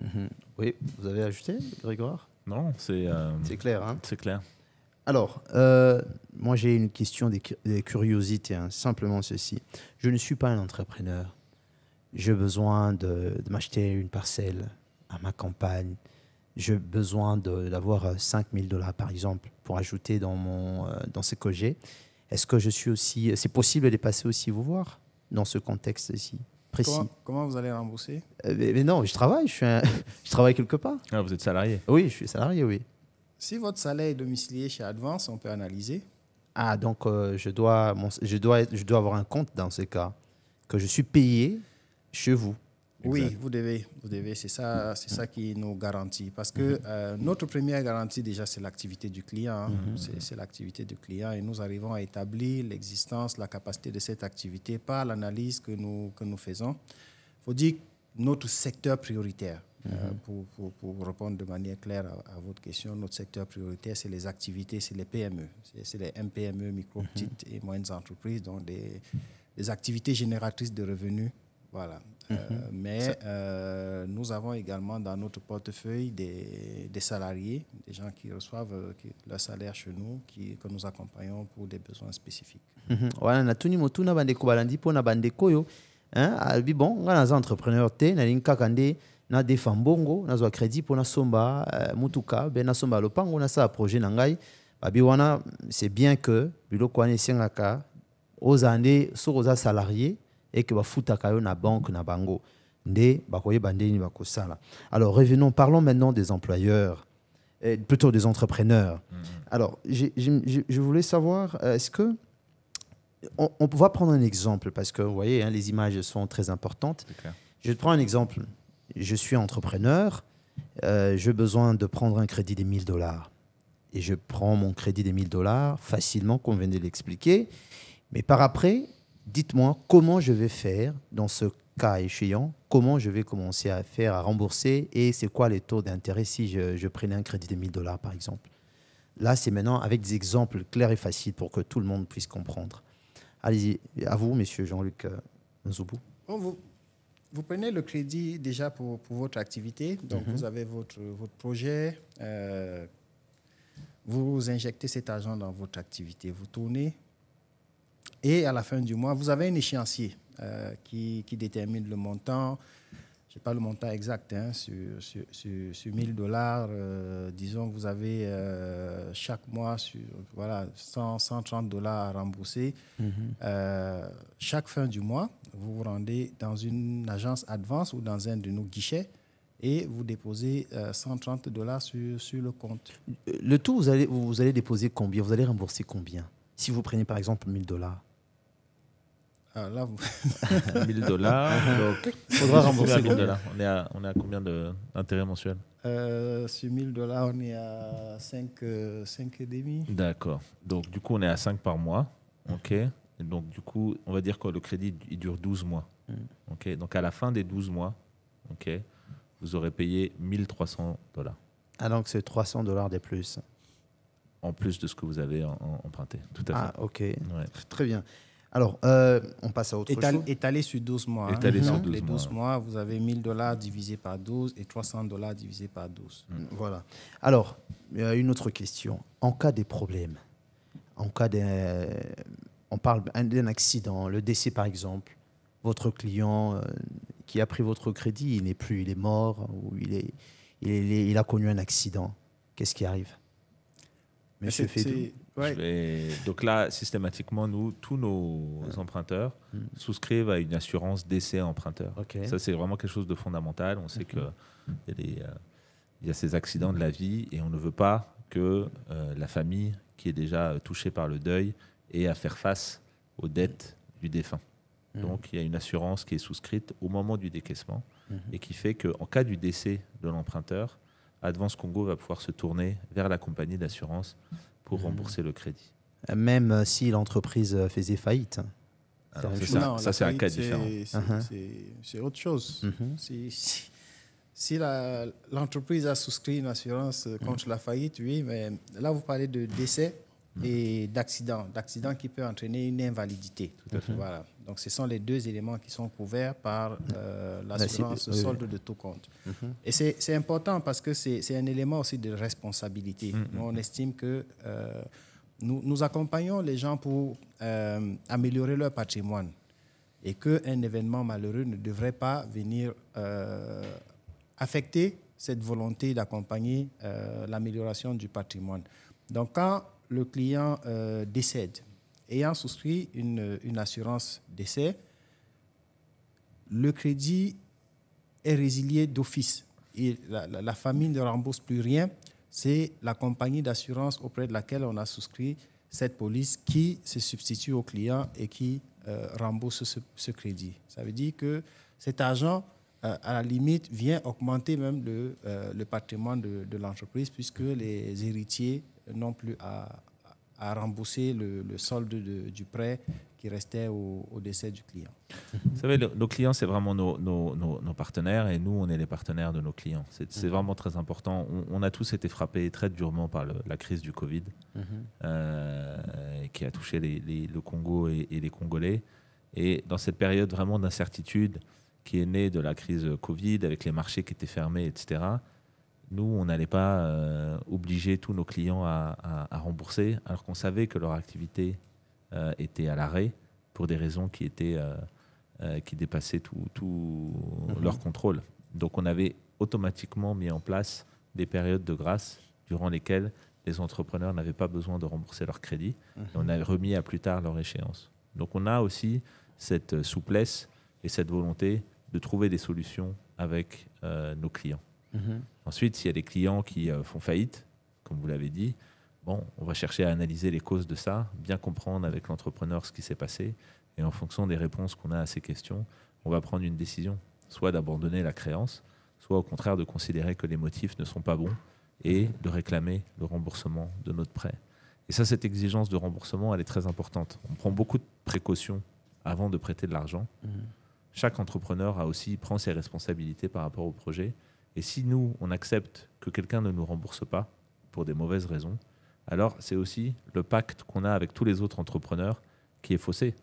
Mhm. Oui, vous avez ajouté, Grégoire Non, c'est... Euh, c'est clair. Hein c'est clair. Alors, euh, moi j'ai une question des, curiosités, hein. simplement ceci. Je ne suis pas un entrepreneur. J'ai besoin de, m'acheter une parcelle à ma campagne. J'ai besoin d'avoir 5000 euh, dollars par exemple pour ajouter dans, mon, euh, dans ce que j'ai. Est-ce que je suis aussi. C'est possible de passer aussi vous voir dans ce contexte-ci précis. Comment, vous allez rembourser mais, non, je travaille, je, travaille quelque part. Ah, vous êtes salarié Oui, je suis salarié, oui. Si votre salaire est domicilié chez Advance, on peut analyser. Ah, donc euh, je, dois, je, dois, je dois avoir un compte dans ce cas, que je suis payé chez vous. Oui, vous devez, vous devez. C'est ça, c'est ça qui nous garantit. Parce que mhm. euh, notre première garantie déjà, c'est l'activité du client. Hein. Mhm. C'est l'activité du client, et nous arrivons à établir l'existence, la capacité de cette activité par l'analyse que nous que nous faisons. Il faut dire notre secteur prioritaire. Euh, pour, pour, pour, répondre de manière claire à, votre question, notre secteur prioritaire, c'est les activités, c'est les PME, c'est les MPME, micro, mhm. petites et moyennes entreprises, donc des, activités génératrices de revenus. Voilà. Euh, mhm. mais euh, nous avons également dans notre portefeuille des, des salariés, des gens qui reçoivent leur salaire chez nous, qui, que nous accompagnons pour des besoins spécifiques. Mhm. Voilà, na tuni motuna bande ko balandi pona bande koyo. Hein, albi bon, entrepreneurs, entrepreneur te, na linkakande nadefa mbongo nazwa crédit mpo somba uh, mutuka mpe ben somba lopango nasala projet na ngai babi wana c'est bien que biloko wana esengaka ozala nde soki et que ba bafutaka yo na banque na bango nde ni ndeni sala alors revenons parlons maintenant des employeurs plutôt des entrepreneurs mm-hmm. alors je, je, je, voulais savoir euh, est-ce que on, on, va prendre un exemple parce que vous voyez hein, les images sont très importantes je te prends un exemple je suis entrepreneur, euh, j'ai besoin de prendre un crédit des 1000 dollars. Et je prends mon crédit des 1000 dollars facilement, comme venez de l'expliquer. Mais par après, dites-moi comment je vais faire dans ce cas échéant, comment je vais commencer à faire, à rembourser et c'est quoi les taux d'intérêt si je, prenais un crédit des 1000 dollars par exemple. Là, c'est maintenant avec des exemples clairs et faciles pour que tout le monde puisse comprendre. Allez-y, à vous, monsieur Jean-Luc euh, Nzoubou. Bon, vous, vous prenez le crédit déjà pour, pour votre activité, donc mhm. vous avez votre, votre projet, euh, vous injectez cet argent dans votre activité, vous tournez, et à la fin du mois, vous avez un échéancier euh, qui, qui, détermine le montant, ce n'est pas le montant exact, hein, sur, sur, sur, 1000 dollars, euh, disons que vous avez euh, chaque mois sur, voilà, 130 dollars à rembourser. Mhm. Euh, chaque fin du mois, vous vous rendez dans une agence advance ou dans un de nos guichets et vous déposez 130 dollars sur, sur le compte. Le tout, vous allez, vous allez déposer combien Vous allez rembourser combien Si vous prenez par exemple 1000 dollars ah, là, dollars. il faudra rembourser 1000 euh, dollars. On est à, combien d'intérêts mensuels euh, Sur 1000 dollars, on est à 5, euh, 5,5. D'accord. Donc, du coup, on est à 5 par mois. OK. donc, du coup, on va dire que le crédit il dure 12 mois. Mm. OK. Donc, à la fin des 12 mois, OK, vous aurez payé 1300 dollars. Ah, donc c'est 300 dollars des plus. En plus de ce que vous avez emprunté. Tout à ah, fait. Ah, OK. Très bien. Alors, euh, on passe à autre chose. Étalé sur 12 mois. Hein. Étalé sur 12 les 12 mois, vous avez 1000 dollars divisé par 12 et 300 dollars divisé par 12. Mm. Voilà. Alors, euh, une autre question. En cas des problèmes, en cas d'un. On parle d'un accident, le décès par exemple, votre client euh, qui a pris votre crédit, il n'est plus, il est mort ou il, est, il, a connu un accident. Qu'est-ce qui arrive Monsieur Fédou donc là, systématiquement, nous, tous nos ah. emprunteurs hmm. souscrivent à une assurance décès emprunteur. Ça, c'est vraiment quelque chose de fondamental. On sait qu'il euh, y, a ces accidents de la vie et on ne veut pas que euh, la famille qui est déjà euh, touchée par le deuil ait à faire face aux dettes du défunt. Hmm. Donc, il y a une assurance qui est souscrite au moment du décaissement hmm. et qui fait qu'en cas du décès de l'emprunteur, Advance Congo va pouvoir se tourner vers la compagnie d'assurance pour ah. rembourser le crédit. Même euh, si l'entreprise euh, faisait faillite. Ah, ça, c'est un cas différent. Uh-huh. C'est autre chose. Mm-hmm. Si, l'entreprise a souscrit une assurance euh, contre mm. la faillite, oui, mais là, vous parlez de décès et d'accident, d'accident qui peut entraîner une invalidité. Voilà. Donc ce sont les deux éléments qui sont couverts par euh, mm-hmm. l'assurance solde de tout compte. Mm-hmm. Et c'est important parce que c'est un élément aussi de responsabilité. Mm-hmm. On estime que euh, nous, nous, accompagnons les gens pour euh, améliorer leur patrimoine et qu'un événement malheureux ne devrait pas venir affecter cette volonté d'accompagner l'amélioration du patrimoine. Donc quand le client euh, décède, ayant souscrit une, assurance décès, le crédit est résilié d'office. Et la, famille ne rembourse plus rien. C'est la compagnie d'assurance auprès de laquelle on a souscrit cette police qui se substitue au client et qui euh, rembourse ce, crédit. Ça veut dire que cet argent, euh, à la limite, vient augmenter même le, le patrimoine de l'entreprise puisque les héritiers non plus à, à rembourser le, solde du prêt qui restait au, décès du client. Vous savez, nos clients, c'est vraiment nos, nos, partenaires et nous, on est les partenaires de nos clients. C'est vraiment très important. On, a tous été frappés très durement par la crise du Covid mhm. euh, qui a touché le Congo et, et, les Congolais. Et dans cette période vraiment d'incertitude qui est née de la crise Covid avec les marchés qui étaient fermés, etc., nous, on n'allait pas euh, obliger tous nos clients à, rembourser, alors qu'on savait que leur activité euh, était à l'arrêt pour des raisons qui, étaient, euh, qui dépassaient tout, mhm. leur contrôle. Donc, on avait automatiquement mis en place des périodes de grâce durant lesquelles les entrepreneurs n'avaient pas besoin de rembourser leur crédit. Mhm. on avait remis à plus tard leur échéance. Donc, on a aussi cette souplesse et cette volonté de trouver des solutions avec nos clients. Mhm. Ensuite, s'il y a des clients qui euh, font faillite, comme vous l'avez dit, bon, on va chercher à analyser les causes de ça, bien comprendre avec l'entrepreneur ce qui s'est passé, et en fonction des réponses qu'on a à ces questions, on va prendre une décision, soit d'abandonner la créance, soit au contraire de considérer que les motifs ne sont pas bons et de réclamer le remboursement de notre prêt. Et ça, cette exigence de remboursement, elle est très importante. On prend beaucoup de précautions avant de prêter de l'argent. Mmh. Chaque entrepreneur a aussi prend ses responsabilités par rapport au projet. Et si nous, on accepte que quelqu'un ne nous rembourse pas pour des mauvaises raisons, alors c'est aussi le pacte qu'on a avec tous les autres entrepreneurs qui est faussé.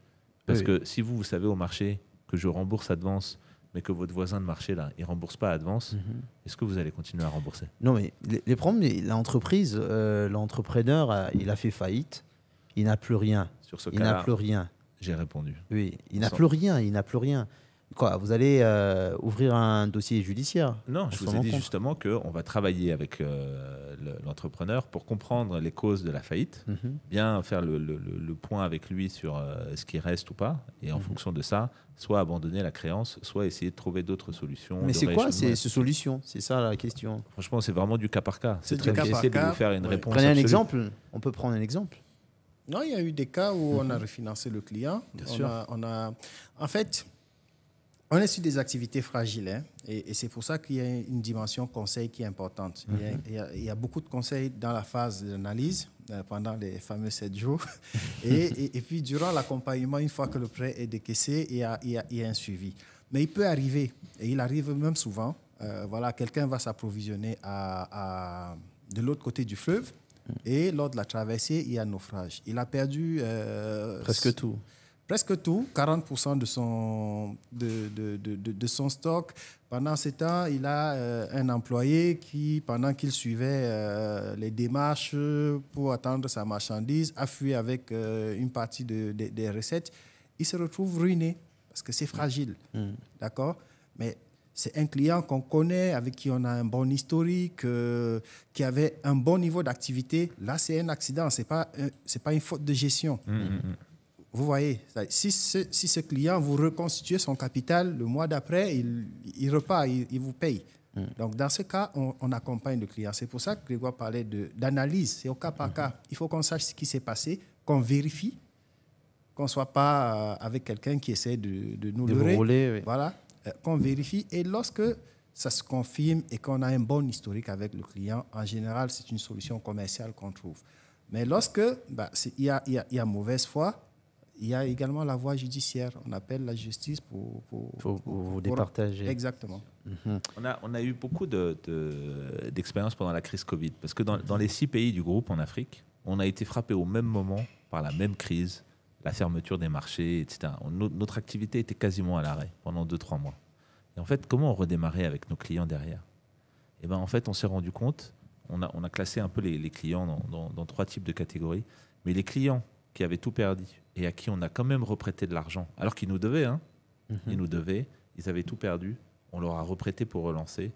Parce que si vous, vous savez au marché que je rembourse advance, mais que votre voisin de marché, là, il rembourse pas advance, mhm. est-ce que vous allez continuer à rembourser Non, mais les, problèmes, l'entreprise, euh, l'entrepreneur, euh, il a fait faillite, il n'a plus rien. Sur ce il n'a plus rien. J'ai répondu. Oui, il n'a plus rien, il n'a plus rien. Quoi, vous allez euh, ouvrir un dossier judiciaire Non, je vous ai dit justement qu'on va travailler avec euh, l'entrepreneur pour comprendre les causes de la faillite, mhm. bien faire le, point avec lui sur euh, ce qui reste ou pas, et en mhm. fonction de ça, soit abandonner la créance, soit essayer de trouver d'autres solutions. Mais c'est quoi ces solutions C'est ça la question. Franchement, c'est vraiment du cas par cas. C'est très difficile de vous faire une réponse. Prenez un exemple. On peut prendre un exemple. Non, il y a eu des cas où on mhm. a refinancé le client. Bien on sûr. A, on a... En fait, on est sur des activités fragiles hein, et, c'est pour ça qu'il y a une dimension conseil qui est importante. il, y a, mhm. beaucoup de conseils dans la phase d'analyse euh, pendant les fameux 7 jours. et, puis durant l'accompagnement, une fois que le prêt est décaissé, il y, a, un suivi. Mais il peut arriver, et il arrive même souvent, euh, voilà, quelqu'un va s'approvisionner de l'autre côté du fleuve mhm. et lors de la traversée, il y a un naufrage. Il a perdu... Euh, Presque tout presque tout, 40% de son, de, son stock. Pendant ce temps, il a euh, un employé qui, pendant qu'il suivait euh, les démarches pour attendre sa marchandise, a fui avec euh, une partie des recettes. Il se retrouve ruiné parce que c'est fragile. Mm. Mm. D'accord Mais c'est un client qu'on connaît, avec qui on a un bon historique, qui avait un bon niveau d'activité. Là, c'est un accident, ce n'est pas, pas une faute de gestion. Mm, vous voyez, si ce, si ce, client vous reconstitue son capital, le mois d'après, il, repart, il, vous paye. Hmm. Donc, dans ce cas, on, accompagne le client. C'est pour ça que Grégoire parlait d'analyse. C'est au cas par hmm. cas. Il faut qu'on sache ce qui s'est passé, qu'on vérifie, qu'on ne soit pas euh, avec quelqu'un qui essaie de, de nous de Voilà, euh, qu'on vérifie. Et lorsque ça se confirme et qu'on a un bon historique avec le client, en général, c'est une solution commerciale qu'on trouve. Mais lorsque bah, il y a mauvaise foi, il y a également la voie judiciaire. On appelle la justice pour... Pour, vous départager. Exactement. Mhm. on, a, on a eu beaucoup d'expériences de, d'expérience pendant la crise Covid. Parce que dans, dans les six pays du groupe en Afrique, on a été frappé au même moment par la même crise, la fermeture des marchés, etc. notre activité était quasiment à l'arrêt pendant deux, trois mois. Et en fait, comment on redémarrait avec nos clients derrière Eh ben, en fait, on s'est rendu compte, on a, on a classé un peu les, clients dans, dans, trois types de catégories, mais les clients qui avaient tout perdu et à qui on a quand même reprêté de l'argent, alors qu'ils nous devaient. Hein. Mhm. Ils nous devaient, ils avaient tout perdu, on leur a reprêté pour relancer.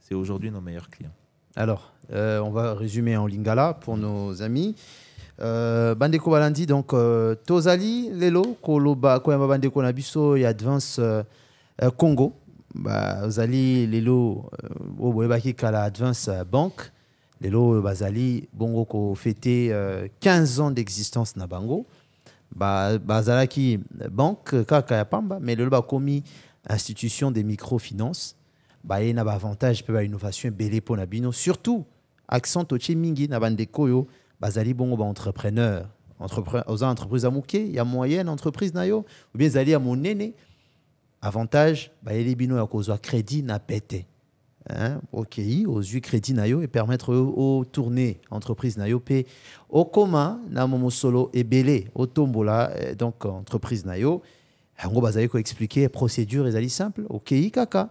C'est aujourd'hui nos meilleurs clients. Alors, euh, on va résumer en lingala pour nos amis. Euh, bandeko balandi donc euh, lelo koloba koyamba bandeko Nabiso biso advance euh, euh, Congo Bah, lelo oyo kala advance bank lelo bazali bongo kofete 15 ans d'existence na bango ba, bazalaki banque kaka pamba mais le institution des microfinances na e surtout accent au entrepreneur na entrepreneur bazali bongo aux entreprise il y a moyenne entreprise nayo ou bien à mon monene avantage il bino ya kozwa crédit na pété hein, OKI, aux crédit nayo et permettre aux tournées entreprise nayo p au na solo et belé au tombola euh, donc entreprise nayo yango euh, bazali ko expliquer procédure ezali simple OKI kaka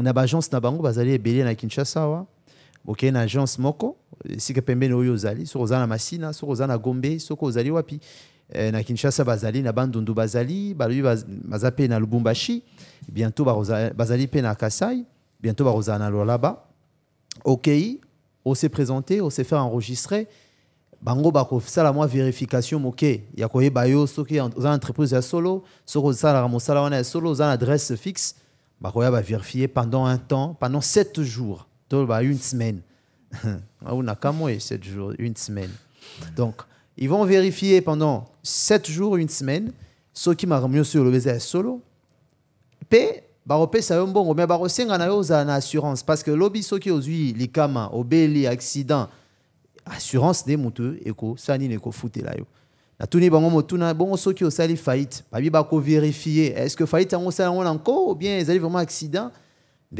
na ba agence Nabango, bango bazali na Kinshasa wa OK na agence moko sika que oyo zali sur Masina sur Gombe soko zali wapi euh, na Kinshasa bazali na bandundu bazali na Lubumbashi bientôt bazali pe na Kasai bientôt Barozana là-bas. OK, on s'est présenté, on s'est fait enregistrer. Bango bako sala moi vérification OK, ya Bayo yo soki en entreprise ya solo soko sala sala wana ya solo za adresse fixe bako ya ba vérifier pendant un temps pendant 7 jours to ba une semaine on a kamo 7 jours une semaine donc ils vont vérifier pendant 7 jours une semaine ceux qui m'a remis sur le baiser solo Puis, bakopesa yo mbongo bon, bakosenga na yo ozala na assurance parce que lobi soki ozwi likama obeli accident assurance des nde motu ekosala nini là yo tuni bango motuna bongo soki osali faillite babi vérifier est ce que faillite yango osala yango encore ou bien ezali vraiment accident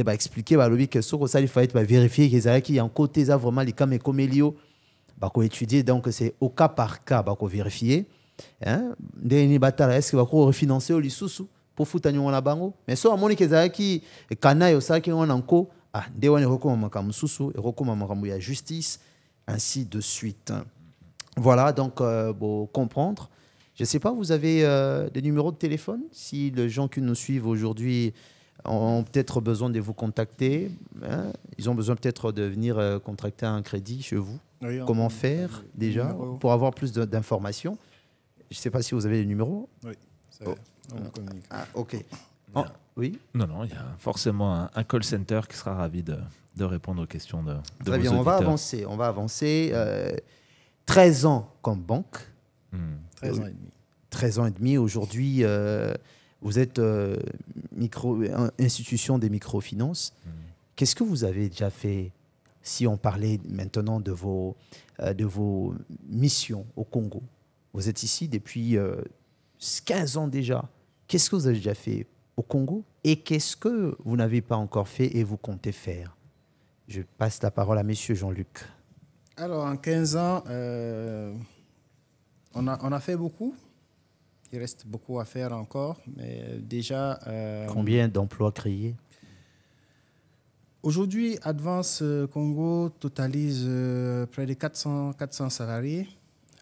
expliquer ba lobi ke soki osali faillite bavérifie y a en côté ça vraiment likama ba ko étudier donc c'est au cas par cas bakovérifie hein, nini batala est ce que refinancer au lissousou bango me so e kana on nko ah nde wana ekokoma makambo mosusu ya justice ainsi de suite voilà donc pour euh, bon, comprendre je sais pas, vous avez euh, des numéros de téléphone Si les gens qui nous suivent aujourd'hui ont peut-être besoin de vous contacter, hein, ils ont besoin peut-être de venir euh, contracter un crédit chez vous. Comment faire déjà pour avoir plus d'informations Je ne sais pas si vous avez des numéros. Oui, oh. Euh, ah, ok. Oh, oui Non, non, il y a forcément un, call center qui sera ravi de, répondre aux questions de, Très bien, on va avancer. On va avancer. 13 euh, ans comme banque. 13 hmm. ans et euh, demi. 13 ans et demi. Aujourd'hui, vous êtes institution des microfinances. Hmm. Qu'est-ce que vous avez déjà fait si on parlait maintenant de vos, de vos missions au Congo Vous êtes ici depuis 15 ans déjà. Qu'est-ce que vous avez déjà fait au Congo et qu'est-ce que vous n'avez pas encore fait et vous comptez faire Je passe la parole à Monsieur Jean-Luc. Alors, en 15 ans, euh, on, a, on, a, fait beaucoup. Il reste beaucoup à faire encore, mais déjà... Euh, Combien d'emplois créés Aujourd'hui, Advance Congo totalise euh, près de 400 salariés.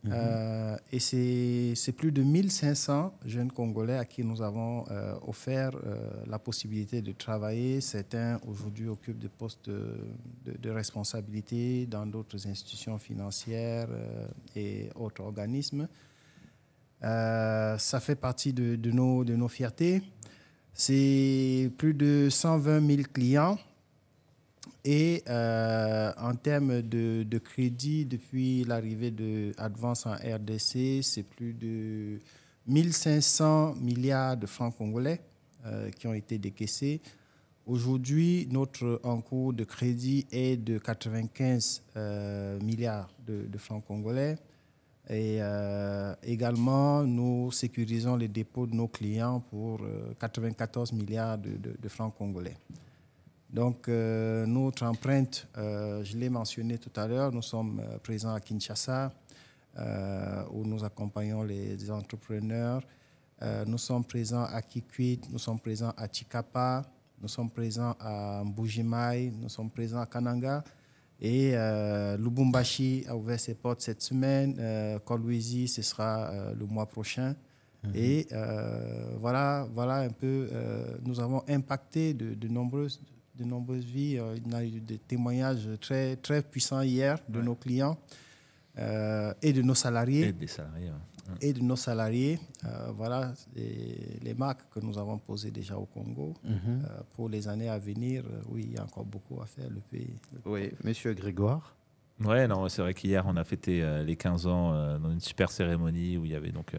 Mhm. Euh, et c'est plus de 1500 jeunes Congolais à qui nous avons euh, offert euh, la possibilité de travailler. Certains aujourd'hui occupent des postes de, responsabilité dans d'autres institutions financières et autres organismes. ça fait partie de, nos, de nos fiertés. C'est plus de 120 000 clients et euh, en termes de, de crédit, depuis l'arrivée de Advance en RDC, c'est plus de 1500 milliards de francs congolais euh, qui ont été décaissés. Aujourd'hui, notre encours de crédit est de 95 euh, milliards de, francs congolais. Et également, nous sécurisons les dépôts de nos clients pour 94 milliards de francs congolais. Donc, euh, notre empreinte, euh, je l'ai mentionné tout à l'heure, nous sommes euh, présents à Kinshasa, où nous accompagnons les, entrepreneurs. nous sommes présents à Kikwit, nous sommes présents à Chikapa, nous sommes présents à Mbujimai, nous sommes présents à Kananga. Et Lubumbashi a ouvert ses portes cette semaine. Kolwezi, ce sera le mois prochain. Mhm. Et voilà, voilà un peu, nous avons impacté de, de nombreuses de nombreuses vies. Euh, il y a eu des témoignages très, très puissants hier de nos clients euh, et de nos salariés. Et des salariés. Et de nos salariés. Euh, voilà les, marques que nous avons posées déjà au Congo. Mhm. pour les années à venir, oui, il y a encore beaucoup à faire. Le pays. oui, monsieur Grégoire. Ouais, non, c'est vrai qu'hier, on a fêté les 15 ans dans une super cérémonie où il y avait donc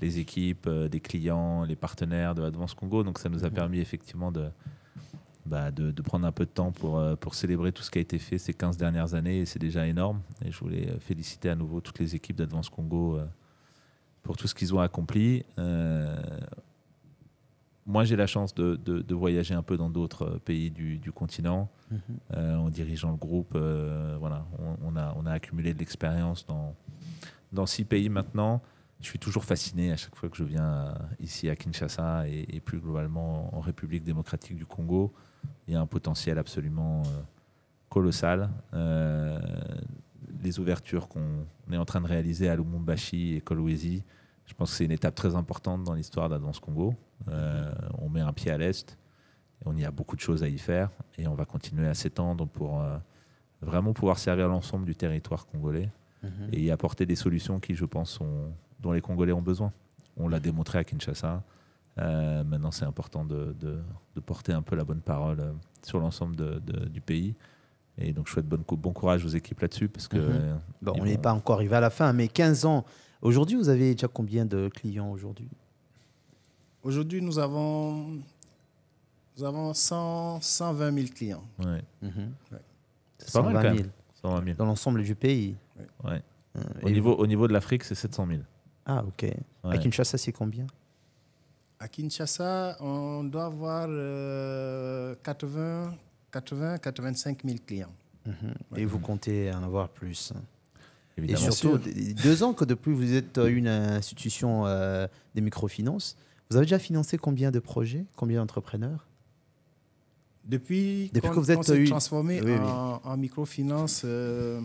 les équipes, des clients, les partenaires de Advance Congo. Donc, ça nous a mhm. permis effectivement de, bah, de, prendre un peu de temps euh, pour, célébrer tout ce qui a été fait ces 15 dernières années. Et c'est déjà énorme. Et je voulais euh, féliciter à nouveau toutes les équipes d'Advance Congo euh, pour tout ce qu'ils ont accompli. moi, j'ai la chance de, voyager un peu dans d'autres pays du, continent mm-hmm. en dirigeant le groupe. voilà, on, a, accumulé de l'expérience dans, six pays maintenant. Je suis toujours fasciné à chaque fois que je viens ici à Kinshasa et plus globalement en République démocratique du Congo il y a un potentiel absolument euh, colossal. Euh, les ouvertures qu'on est en train de réaliser à Lumumbashi et Kolwezi, je pense que c'est une étape très importante dans l'histoire de la danse Congo. Euh, on met un pied à l'Est, on y a beaucoup de choses à y faire et on va continuer à s'étendre pour vraiment pouvoir servir l'ensemble du territoire congolais mhm. et y apporter des solutions qui, je pense, dont les Congolais ont besoin. On l'a démontré à Kinshasa, euh, maintenant, c'est important de, porter un peu la bonne parole euh, sur l'ensemble du pays. Et donc, je souhaite bon, courage aux équipes là-dessus. parce que mhm. euh, On n'est pas encore arrivé à la fin, mais 15 ans. Aujourd'hui, vous avez déjà combien de clients aujourd'hui Aujourd'hui, nous avons, nous avons 120 000 clients. Mhm. C'est pas 120 000. Dans l'ensemble du pays. Au, niveau, au niveau de l'Afrique, c'est 700 000. Ah, ok. Avec À c'est combien à Kinshasa, on doit avoir 80, 80, 85 000 clients. Mhm. Et vous comptez en avoir plus Et surtout, deux ans que depuis vous êtes euh, une institution euh, des microfinances, vous avez déjà financé combien de projets, combien d'entrepreneurs depuis, que vous êtes transformé En, microfinance, euh,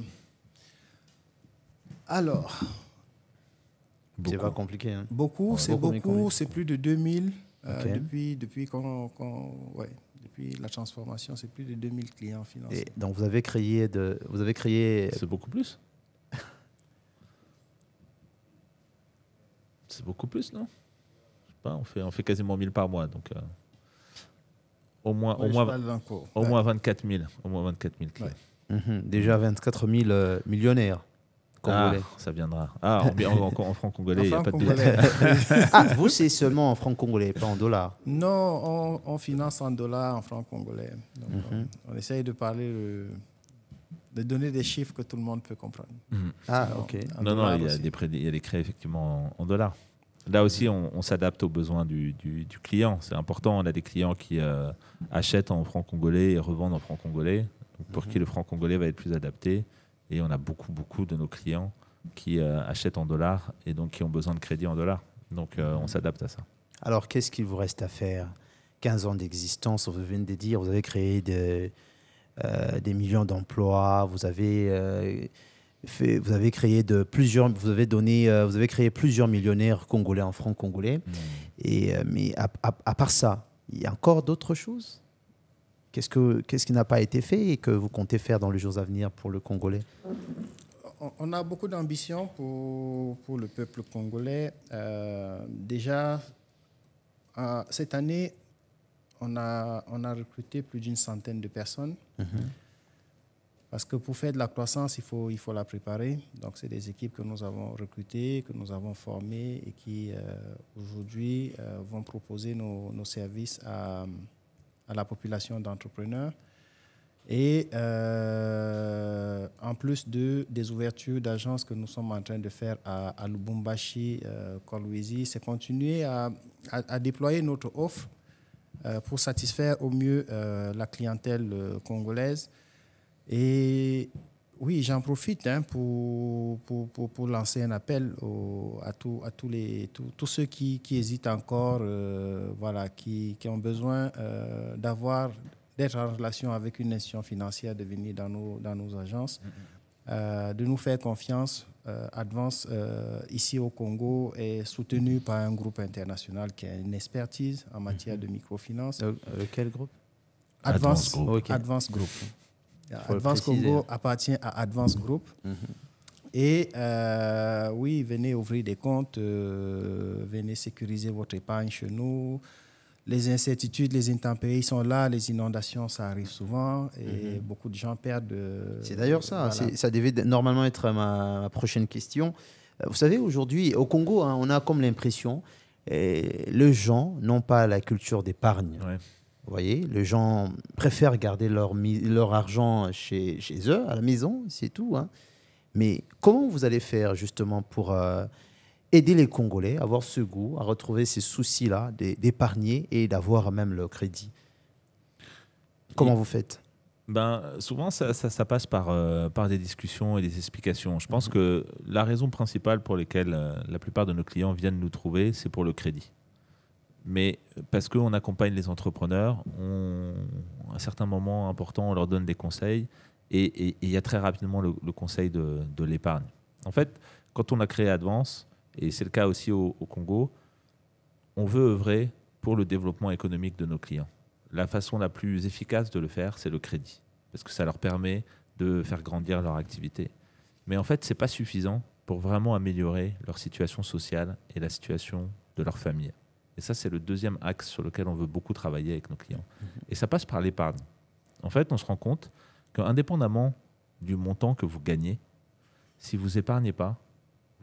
alors c'est pas compliqué. Hein. Beaucoup, c'est beaucoup, c'est plus de 2000 euh, depuis, depuis ouais depuis la transformation, c'est plus de 2000 clients financiers. Et donc vous avez créé de, vous avez créé. C'est beaucoup plus. c'est beaucoup plus, non Je sais pas, on fait, on fait quasiment 1000 par mois, donc euh, au moins, au moins, au moins 24 000, au moins clients. Mhm. déjà 24 000 euh, millionnaires. Congolais. Ah, ça viendra. Ah, en, franc congolais, il n'y a pas Ah, vous, c'est seulement en franc congolais, pas en dollars Non, on, finance en dollars, en franc congolais. Mhm. on, essaye de parler, de donner des chiffres que tout le monde peut comprendre. Mhm. Ah, ok. Non, non, il y, a des crédits effectivement en, dollars. Là aussi, on, s'adapte aux besoins du, client. C'est important. On a des clients qui euh, achètent en franc congolais et revendent en franc congolais, pour mhm. qui le franc congolais va être plus adapté. Et on a beaucoup, beaucoup de nos clients qui euh, achètent en dollars et donc qui ont besoin de crédit en dollars. Donc euh, on mhm. s'adapte à ça. Alors qu'est-ce qu'il vous reste à faire 15 ans d'existence, vous venez de dire, vous avez créé euh, des, millions d'emplois, vous avez... vous avez créé de plusieurs, vous avez donné, vous avez créé plusieurs millionnaires congolais en francs congolais. Mhm. Et mais à part ça, il y a encore d'autres choses Qu'est-ce, qui n'a pas été fait et que vous comptez faire dans les jours à venir pour le Congolais On a beaucoup d'ambition pour, le peuple congolais. Euh, déjà, euh, cette année, on a, on a recruté plus d'une centaine de personnes. Mhm. Parce que pour faire de la croissance, il faut, il faut la préparer. Donc, c'est des équipes que nous avons recrutées, que nous avons formées et qui, euh, aujourd'hui, vont proposer nos services à, à la population d'entrepreneurs. Et euh, en plus de, des ouvertures d'agences que nous sommes en train de faire à, Lubumbashi, euh, c'est continuer à, déployer notre offre euh, pour satisfaire au mieux euh, la clientèle congolaise. Et oui, j'en profite hein, pour, lancer un appel à, à tous, les, tous ceux qui, hésitent encore, euh, voilà, qui, ont besoin euh, d'avoir, d'être en relation avec une institution financière, de venir dans nos, dans nos agences, mm-hmm. euh, de nous faire confiance. Advance ici au Congo est soutenu par un groupe international qui a une expertise en matière mm-hmm. de microfinance. quel groupe Advance Group. Advance Congo appartient à Advance Group. Mm-hmm. Et euh, oui, venez ouvrir des comptes, euh, venez sécuriser votre épargne chez nous. Les incertitudes, les intempéries sont là, les inondations, ça arrive souvent et mm-hmm. beaucoup de gens perdent. Euh, c'est d'ailleurs ça, ça devait normalement être ma, prochaine question. Vous savez, aujourd'hui, au Congo, hein, on a comme l'impression, les gens n'ont pas la culture d'épargne. Ouais. Vous voyez, les gens préfèrent garder leur, leur argent chez, chez, eux, à la maison, c'est tout. Hein. Mais comment vous allez faire justement pour euh, aider les Congolais à avoir ce goût, à retrouver ces soucis-là d'épargner et d'avoir même le crédit Comment vous faites ben, souvent, ça, ça, passe par, euh, par des discussions et des explications. Je pense mmh. que la raison principale pour laquelle euh, la plupart de nos clients viennent nous trouver, c'est pour le crédit mais euh, parce qu'on accompagne les entrepreneurs, à un certain moment important, on leur donne des conseils et il y a très rapidement le, conseil de, l'épargne. En fait, quand on a créé Advance, et c'est le cas aussi au, au, Congo, on veut œuvrer pour le développement économique de nos clients. La façon la plus efficace de le faire, c'est le crédit, parce que ça leur permet de faire grandir leur activité. Mais en fait, ce n'est pas suffisant pour vraiment améliorer leur situation sociale et la situation de leur famille. Et ça, c'est le deuxième axe sur lequel on veut beaucoup travailler avec nos clients. Mhm. Et ça passe par l'épargne. En fait, on se rend compte qu'indépendamment du montant que vous gagnez, si vous épargnez pas,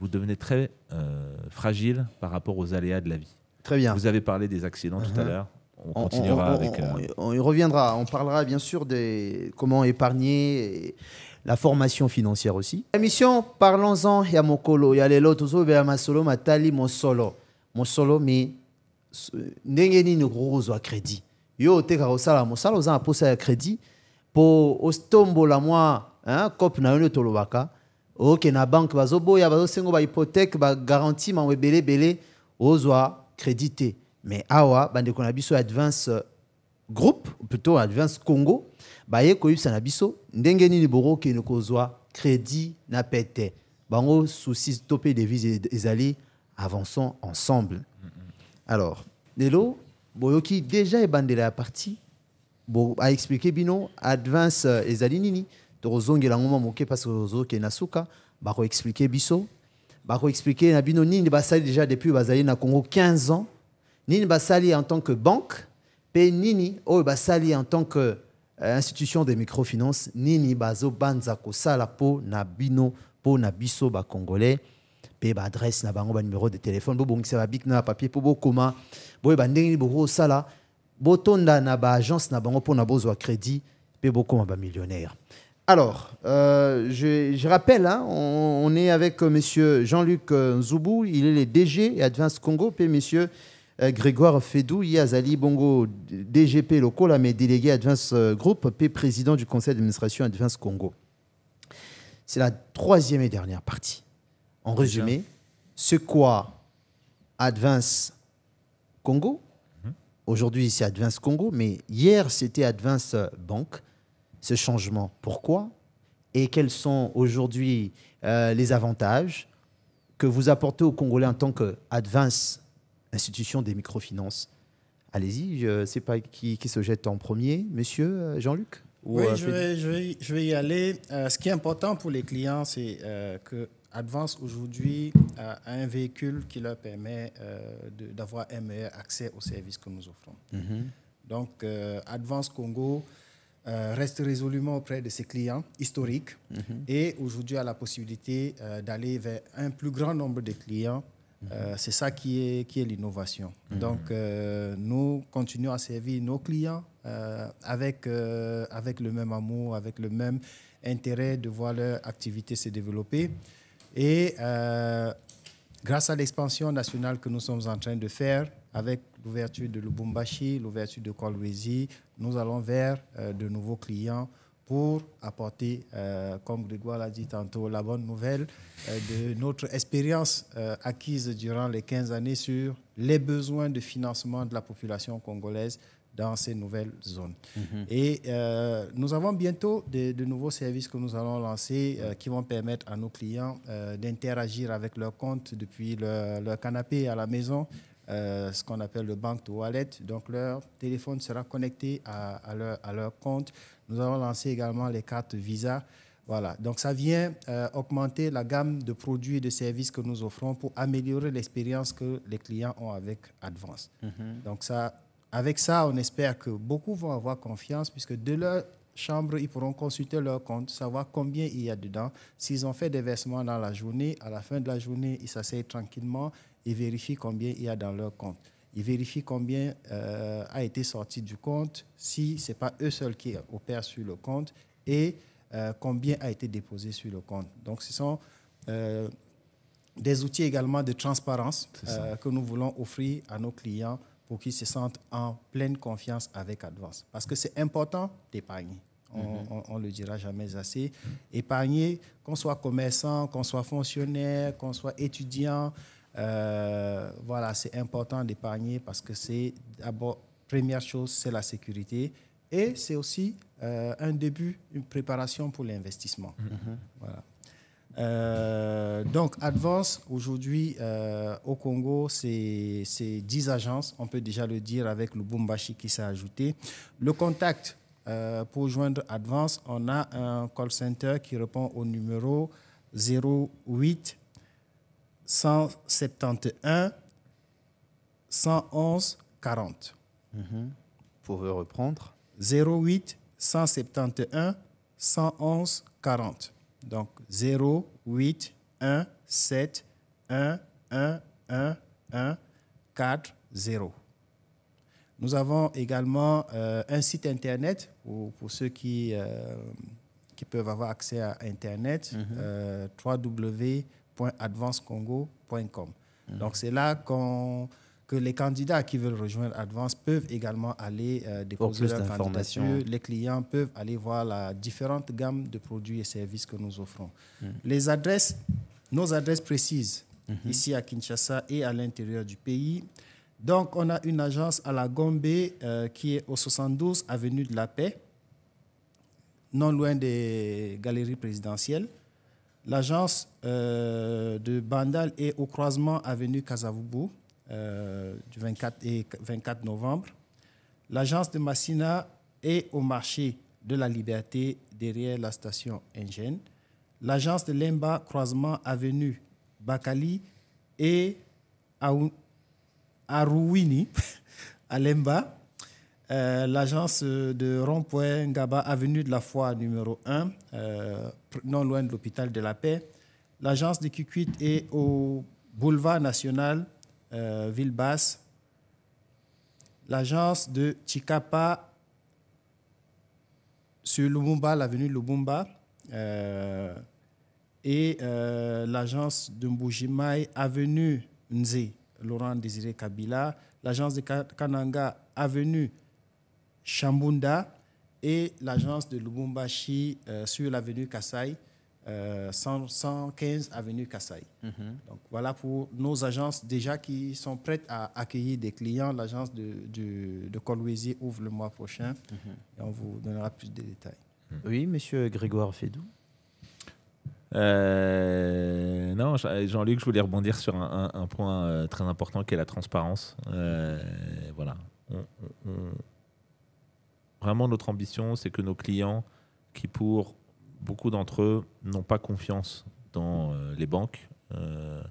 vous devenez très euh, fragile par rapport aux aléas de la vie. Très bien. Vous avez parlé des accidents tout à uh-huh. l'heure. On, continuera avec. Euh, on, y reviendra. On parlera bien sûr des comment épargner. Et la formation financière aussi. La mission, Parlons-en, ma tali, mon solo. Mon solo, mais ndenge nini okozwa crédit yo otekaka osala mosala oza na posa ya crédit ostombo la mwa hein, cope na yo nde tolobaka oke na banke bazoboya bazosengo bahypothèque bagaranti mango ebelebele ozwa crédit te mais awa bandeko na biso advance euh, groupe plutôt advance congo baye koyebisa na biso ndenge nini bokokende kozwa crédit na pete bango souci to mpe devise ezali avançons ensemble alors, Nelo, Boyoki déjà est bandé la partie. Bon, a expliqué Bino, Advance et euh, Zalinini. Torozongi la ngoma moke parce que Rozo qui nasuka. Bako expliqué Bisso. Bako expliqué na Bino Nini Basali déjà depuis Basali na Congo 15 ans. Nini Basali en tant que banque. Pe Nini, oh Basali en tant que euh, institution de microfinance. Nini Bazo Banza Kosala Po na Bino Po na Bisso Ba Congolais mpe adresse na bango numéro de téléphone, bobongisa babik na papier mpo bokoma boyeba pour nini bokosala botonda na baagence na bango mpona bozwa crédit mpe bokoma bamillionnaire ben, Alors, euh, je, je, rappelle, hein, on, on, est avec euh, monsieur M. Jean-Luc euh, Zoubou il est le DG Advance Congo, puis M. Euh, Grégoire Fedou, Yazali Bongo, DGP local, mais délégué Advance Group, puis président du conseil d'administration Advance Congo. C'est la troisième et dernière partie. En résumé, ce quoi Advance Congo mhm. Aujourd'hui, c'est Advance Congo, mais hier, c'était Advance Bank. Ce changement, pourquoi Et quels sont aujourd'hui euh, les avantages que vous apportez aux Congolais en tant qu'Advance, institution des microfinances Allez-y, je ne sais pas qui, se jette en premier, monsieur euh, Jean-Luc Oui, euh, je vais, je, vais, y aller. ce qui est important pour les clients, c'est que Advance aujourd'hui a euh, un véhicule qui leur permet euh, d'avoir un meilleur accès aux services que nous offrons. Mhm. Donc, euh, Advance Congo reste résolument auprès de ses clients historiques mhm. et aujourd'hui a la possibilité d'aller vers un plus grand nombre de clients mhm. c'est ça qui est, qui est l'innovation. Donc, nous continuons à servir nos clients avec, avec le même amour, avec le même intérêt de voir leur activité se développer. Et euh, grâce à l'expansion nationale que nous sommes en train de faire, avec l'ouverture de Lubumbashi, l'ouverture de Kolwezi, nous allons vers euh, de nouveaux clients pour apporter, euh, comme Grégoire l'a dit tantôt, la bonne nouvelle de notre expérience acquise durant les 15 années sur les besoins de financement de la population congolaise dans ces nouvelles zones. Mhm. Et euh, nous avons bientôt de, nouveaux services que nous allons lancer euh, qui vont permettre à nos clients euh, d'interagir avec leur compte depuis leur, canapé à la maison, ce qu'on appelle le bank to wallet. Donc leur téléphone sera connecté à, leur, à, leur, compte. Nous allons lancer également les cartes Visa. Voilà, donc ça vient augmenter la gamme de produits et de services que nous offrons pour améliorer l'expérience que les clients ont avec Advance. Mhm. Donc ça, avec ça, on espère que beaucoup vont avoir confiance puisque de leur chambre, ils pourront consulter leur compte, savoir combien il y a dedans. S'ils ont fait des versements dans la journée, à la fin de la journée, ils s'asseyent tranquillement et vérifient combien il y a dans leur compte. Ils vérifient combien euh, a été sorti du compte, si ce n'est pas eux seuls qui opèrent sur le compte, et euh, combien a été déposé sur le compte. Donc ce sont euh, des outils également de transparence que nous voulons offrir à nos clients pour qu'ils se sentent en pleine confiance avec Advance. Parce que c'est important d'épargner. On, mhm. ne le dira jamais assez. Épargner, qu'on soit commerçant, qu'on soit fonctionnaire, qu'on soit étudiant, euh, voilà, c'est important d'épargner parce que c'est d'abord, première chose, c'est la sécurité. Et c'est aussi euh, un début, une préparation pour l'investissement. Mhm. Voilà. Euh, donc, Advance, aujourd'hui, euh, au Congo, c'est 10 agences, on peut déjà le dire, avec le Bumbashi qui s'est ajouté. Le contact euh, pour joindre Advance, on a un call center qui répond au numéro 08 171 111 40. Pour reprendre 08 171 111 40. Donc 0, 8, 1, 7, 1, 1, 1, 1, 4, 0. Nous avons également euh, un site Internet pour, ceux qui, euh, qui peuvent avoir accès à Internet, mm euh, www.advancecongo.com. Mhm. Donc c'est là qu'on que les candidats qui veulent rejoindre Advance peuvent également aller euh, déposer leur candidature. Les clients peuvent aller voir la différente gamme de produits et services que nous offrons. Mm. Les adresses, nos adresses précises, mm-hmm. ici à Kinshasa et à l'intérieur du pays. Donc, on a une agence à la Gombe euh, qui est au 72 Avenue de la Paix, non loin des galeries présidentielles. L'agence euh, de Bandal est au croisement Avenue Kazavubu. Euh, du 24 et 24 novembre. L'agence de Massina est au marché de la Liberté derrière la station Engen L'agence de Lemba croisement avenue Bakali et Arouini à Lemba. Euh, l'agence de rond-point avenue de la Foi numéro 1, euh, non loin de l'hôpital de la Paix. L'agence de Kikuit est au boulevard national euh, Ville Basse, l'agence de Chikapa sur Lubumba, l'avenue Lubumba, euh, et euh, l'agence de Mbujimai, avenue Nze, Laurent Désiré Kabila, l'agence de Kananga, avenue Chambunda, et l'agence de Lubumbashi sur l'avenue Kassai. 115 euh, avenue Kassai. Mhm. Donc voilà pour nos agences déjà qui sont prêtes à accueillir des clients. L'agence de, de, ouvre le mois prochain mhm. et on vous donnera plus de détails. Mhm. Oui, monsieur Grégoire Fédou. Euh, non, Jean-Luc, je voulais rebondir sur un, point euh, très important qui est la transparence. voilà. Vraiment, notre ambition, c'est que nos clients qui, pour beaucoup d'entre eux n'ont pas confiance dans euh, les banques, euh,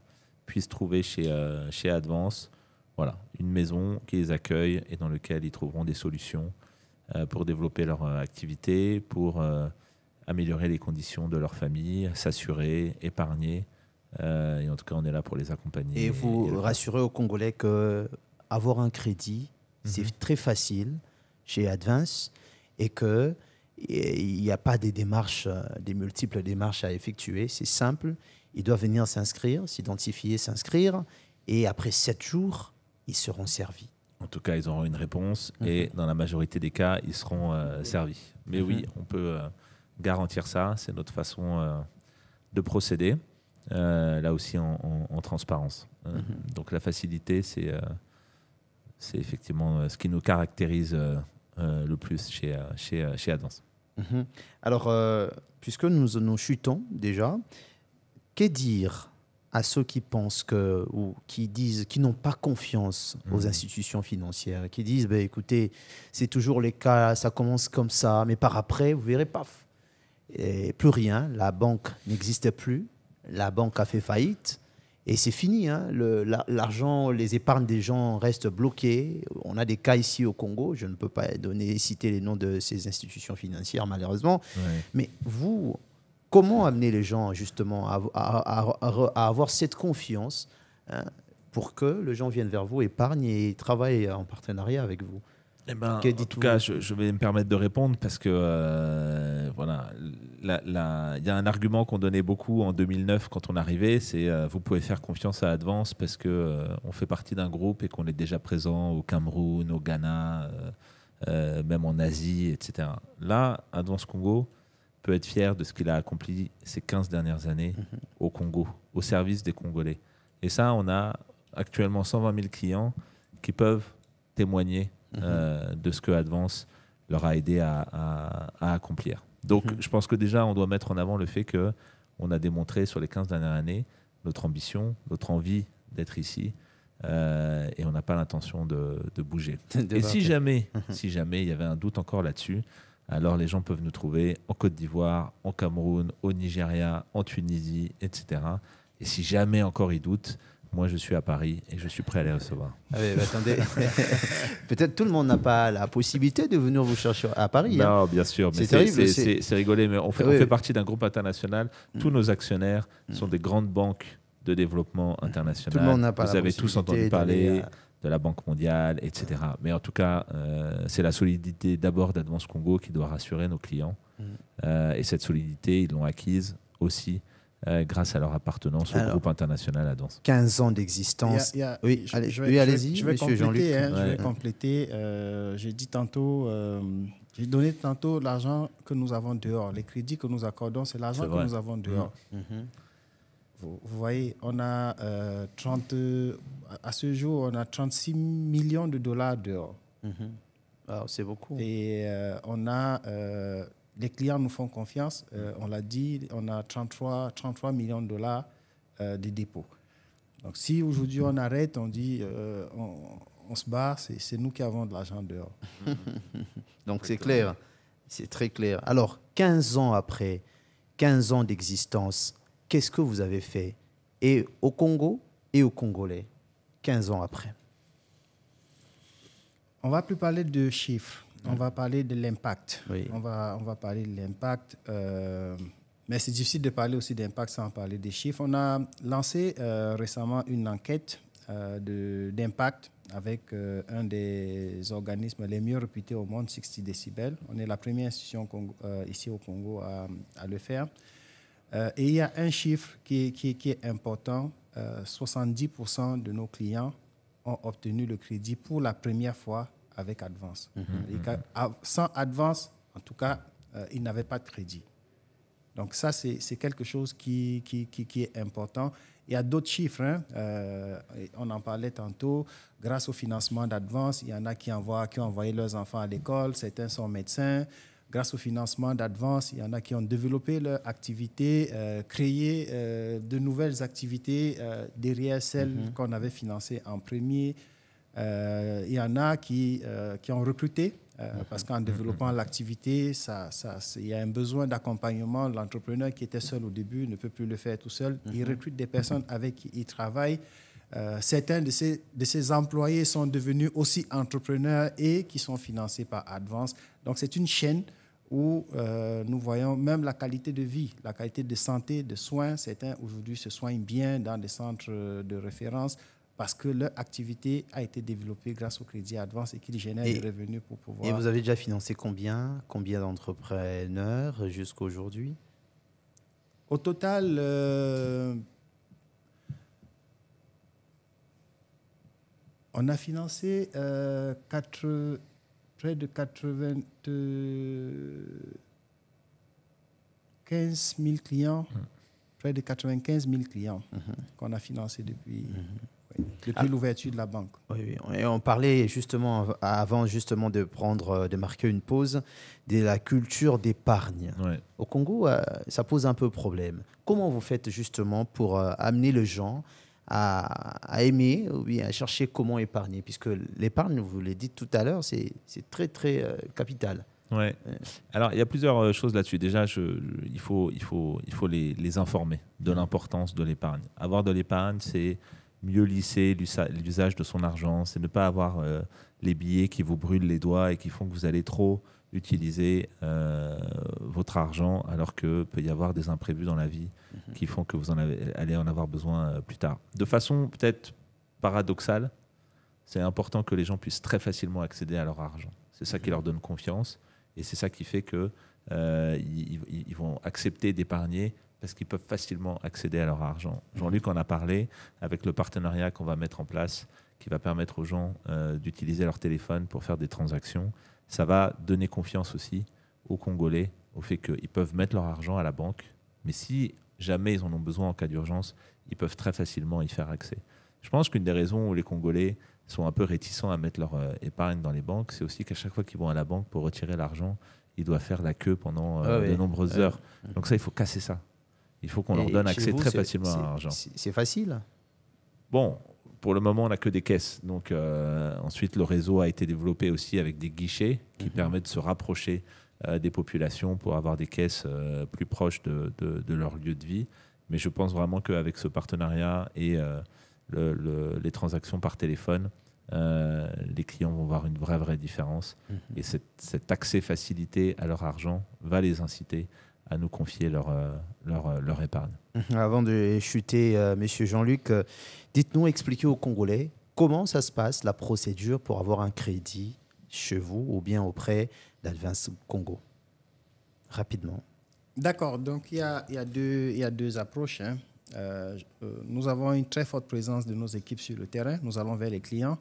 puissent trouver chez, euh, chez Advance voilà, une maison qui les accueille et dans laquelle ils trouveront des solutions pour développer leur activité, pour améliorer les conditions de leur famille, s'assurer, épargner. et en tout cas, on est là pour les accompagner. Et vous rassurez aux Congolais que avoir un crédit, mhm. c'est très facile chez Advance et que il n'y a pas des démarches, euh, des multiples démarches à effectuer. C'est simple. Ils doivent venir s'inscrire, s'identifier, s'inscrire. Et après sept jours, ils seront servis. En tout cas, ils auront une réponse mhm. et dans la majorité des cas, ils seront euh, servis. Mais mhm. oui, on peut euh, garantir ça. C'est notre façon de procéder. là aussi en, transparence. Mhm. Donc la facilité, c'est c'est effectivement ce qui nous caractérise euh, le plus chez, euh, euh, chez, Advance. Mhm. Alors, puisque nous nous chutons déjà, qu'est dire à ceux qui pensent ou qui disent, qui n'ont pas confiance aux mhm. institutions financières, qui disent, ben écoutez, c'est toujours les cas, ça commence comme ça, mais par après, vous verrez, paf, et plus rien, la banque n'existe plus, la banque a fait faillite, et c'est fini. Hein. L'argent, les épargnes des gens restent bloquées. On a des cas ici au Congo. Je ne peux pas donner, citer les noms de ces institutions financières, malheureusement. Mais vous, comment amener les gens justement à, avoir cette confiance hein, pour que les gens viennent vers vous, épargnent et travaillent en partenariat avec vous eh ben, en tout cas, je, vais me permettre de répondre parce que euh, voilà, il y a un argument qu'on donnait beaucoup en 2009 quand on arrivait, c'est euh, vous pouvez faire confiance à Advance parce que euh, on fait partie d'un groupe et qu'on est déjà présent au Cameroun, au Ghana, même en Asie, etc. Là, Advance Congo peut être fier de ce qu'il a accompli ces 15 dernières années mhm. au Congo, au service des Congolais. Et ça, on a actuellement 120 000 clients qui peuvent témoigner Mhm. Euh, de ce que Advance leur a aidé à, accomplir. Donc mhm. je pense que déjà, on doit mettre en avant le fait que on a démontré sur les 15 dernières années notre ambition, notre envie d'être ici. Euh, et on n'a pas l'intention de, bouger. et si jamais, mhm. si jamais il y avait un doute encore là-dessus, alors les gens peuvent nous trouver en Côte d'Ivoire, en Cameroun, au Nigeria, en Tunisie, etc. Et si jamais encore ils doutent, moi, je suis à Paris et je suis prêt à les recevoir. Ah bah, attendez, peut-être tout le monde n'a pas la possibilité de venir vous chercher à Paris. Hein. Non, bien sûr, mais c'est rigolé. Mais on fait, ah fait partie d'un groupe international. Mm. Tous nos actionnaires mm. sont des grandes banques de développement mm. international. Tout le monde pas vous avez tous entendu parler de la Banque mondiale, etc. Mais en tout cas, euh, c'est la solidité d'abord d'Advance Congo qui doit rassurer nos clients. Euh, et cette solidité, ils l'ont acquise aussi euh, grâce à leur appartenance au groupe international à danse. 15 ans d'existence. Oui, allez, y je vais monsieur Jean-Luc. Hein, je vais compléter. Euh, j'ai dit tantôt, euh, j'ai donné tantôt l'argent que nous avons dehors. Les crédits que nous accordons, c'est l'argent que nous avons dehors. Mhm. Mhm. Vous, voyez, on a 30, à ce jour, on a 36 millions de dollars dehors. Mhm. c'est beaucoup. Et on a les clients nous font confiance. Euh, on l'a dit, on a 33, 33 millions de dollars euh, de dépôts. Donc si aujourd'hui on arrête, on dit, euh, on, se barre, c'est nous qui avons de l'argent dehors. Donc c'est clair, c'est très clair. Alors 15 ans après, 15 ans d'existence, qu'est-ce que vous avez fait et au Congo et aux Congolais 15 ans après On ne va plus parler de chiffres on va parler de l'impact. On, va, on va parler de l'impact. Euh, mais c'est difficile de parler aussi d'impact sans parler des chiffres. On a lancé euh, récemment une enquête euh, d'impact avec un des organismes les mieux réputés au monde, 60 décibels On est la première institution ici au Congo à, le faire. et il y a un chiffre qui, qui, qui est important. 70% de nos clients ont obtenu le crédit pour la première fois avec Advance. Mhm. Mhm. Sans Advance, en tout cas, euh, ils n'avaient pas de crédit. Donc ça, c'est quelque chose qui, est important. Il y a d'autres chiffres, hein, euh, on en parlait tantôt, grâce au financement d'Advance, il y en a qui, envoient, qui ont envoyé leurs enfants à l'école, certains sont médecins. Grâce au financement d'Advance, il y en a qui ont développé leur activité, euh, créé de nouvelles activités derrière celles mhm. qu'on avait financées en premier. Euh, il y en a qui, euh, qui ont recruté euh, parce qu'en développant l'activité, ça, ça, il y a un besoin d'accompagnement. L'entrepreneur qui était seul au début ne peut plus le faire tout seul. Il mhm. recrute des personnes avec qui il travaille. certains de ses de employés sont devenus aussi entrepreneurs et qui sont financés par Advance. Donc c'est une chaîne où nous voyons même la qualité de vie, la qualité de santé, de soins. Certains aujourd'hui se soignent bien dans des centres de référence parce que leur activité a été développée grâce au crédit advance et qu'ils génèrent des revenus pour pouvoir. Et vous avez déjà financé combien Combien d'entrepreneurs jusqu'à aujourd'hui Au total, euh, on a financé euh, près de 95 000 clients, mmh. près de 95 000 clients mmh. qu'on a financés depuis. Mmh. Depuis l'ouverture de la banque. Oui, oui. Et on parlait justement avant justement de prendre, euh, de marquer une pause, de la culture d'épargne. Au Congo, euh, ça pose un peu problème. Comment vous faites justement pour euh, amener les gens à, à aimer ou à chercher comment épargner Puisque l'épargne, vous l'avez dit tout à l'heure, c'est très très capital. Ouais. Alors, il y a plusieurs choses là-dessus. Déjà, il faut, il faut, il faut les, les informer de l'importance de l'épargne. Avoir de l'épargne, c'est mieux lisser l'usage de son argent, c'est ne pas avoir euh, les billets qui vous brûlent les doigts et qui font que vous allez trop utiliser euh, votre argent alors que peut y avoir des imprévus dans la vie mhm. qui font que vous en avez, allez en avoir besoin euh, plus tard. De façon peut-être paradoxale, c'est important que les gens puissent très facilement accéder à leur argent. C'est ça qui mhm. leur donne confiance et c'est ça qui fait que ils, vont accepter d'épargner parce qu'ils peuvent facilement accéder à leur argent. Jean-Luc en a parlé avec le partenariat qu'on va mettre en place qui va permettre aux gens euh, d'utiliser leur téléphone pour faire des transactions. Ça va donner confiance aussi aux Congolais au fait qu'ils peuvent mettre leur argent à la banque, mais si jamais ils en ont besoin en cas d'urgence, ils peuvent très facilement y faire accès. Je pense qu'une des raisons où les Congolais sont un peu réticents à mettre leur euh, épargne dans les banques, c'est aussi qu'à chaque fois qu'ils vont à la banque pour retirer l'argent, ils doivent faire la queue pendant euh, ah de nombreuses ah heures. Donc ça, il faut casser ça. Il faut qu'on leur donne accès très facilement à l'argent. C'est facile. Bon, pour le moment, on n'a que des caisses. Donc, euh, ensuite, le réseau a été développé aussi avec des guichets qui mhm. permettent de se rapprocher euh, des populations pour avoir des caisses euh, plus proches de, leur lieu de vie. Mais je pense vraiment qu'avec ce partenariat et les transactions par téléphone, les clients vont voir une vraie, vraie différence. Mhm. Et cet accès facilité à leur argent va les inciter à nous confier leur, euh, euh, leur, épargne. Avant de chuter, M. Euh, Monsieur Jean-Luc, dites-nous, expliquez aux Congolais comment ça se passe, la procédure pour avoir un crédit chez vous ou bien auprès d'Advance Congo. Rapidement. D'accord, donc il y a, deux approches. Hein. nous avons une très forte présence de nos équipes sur le terrain. Nous allons vers les clients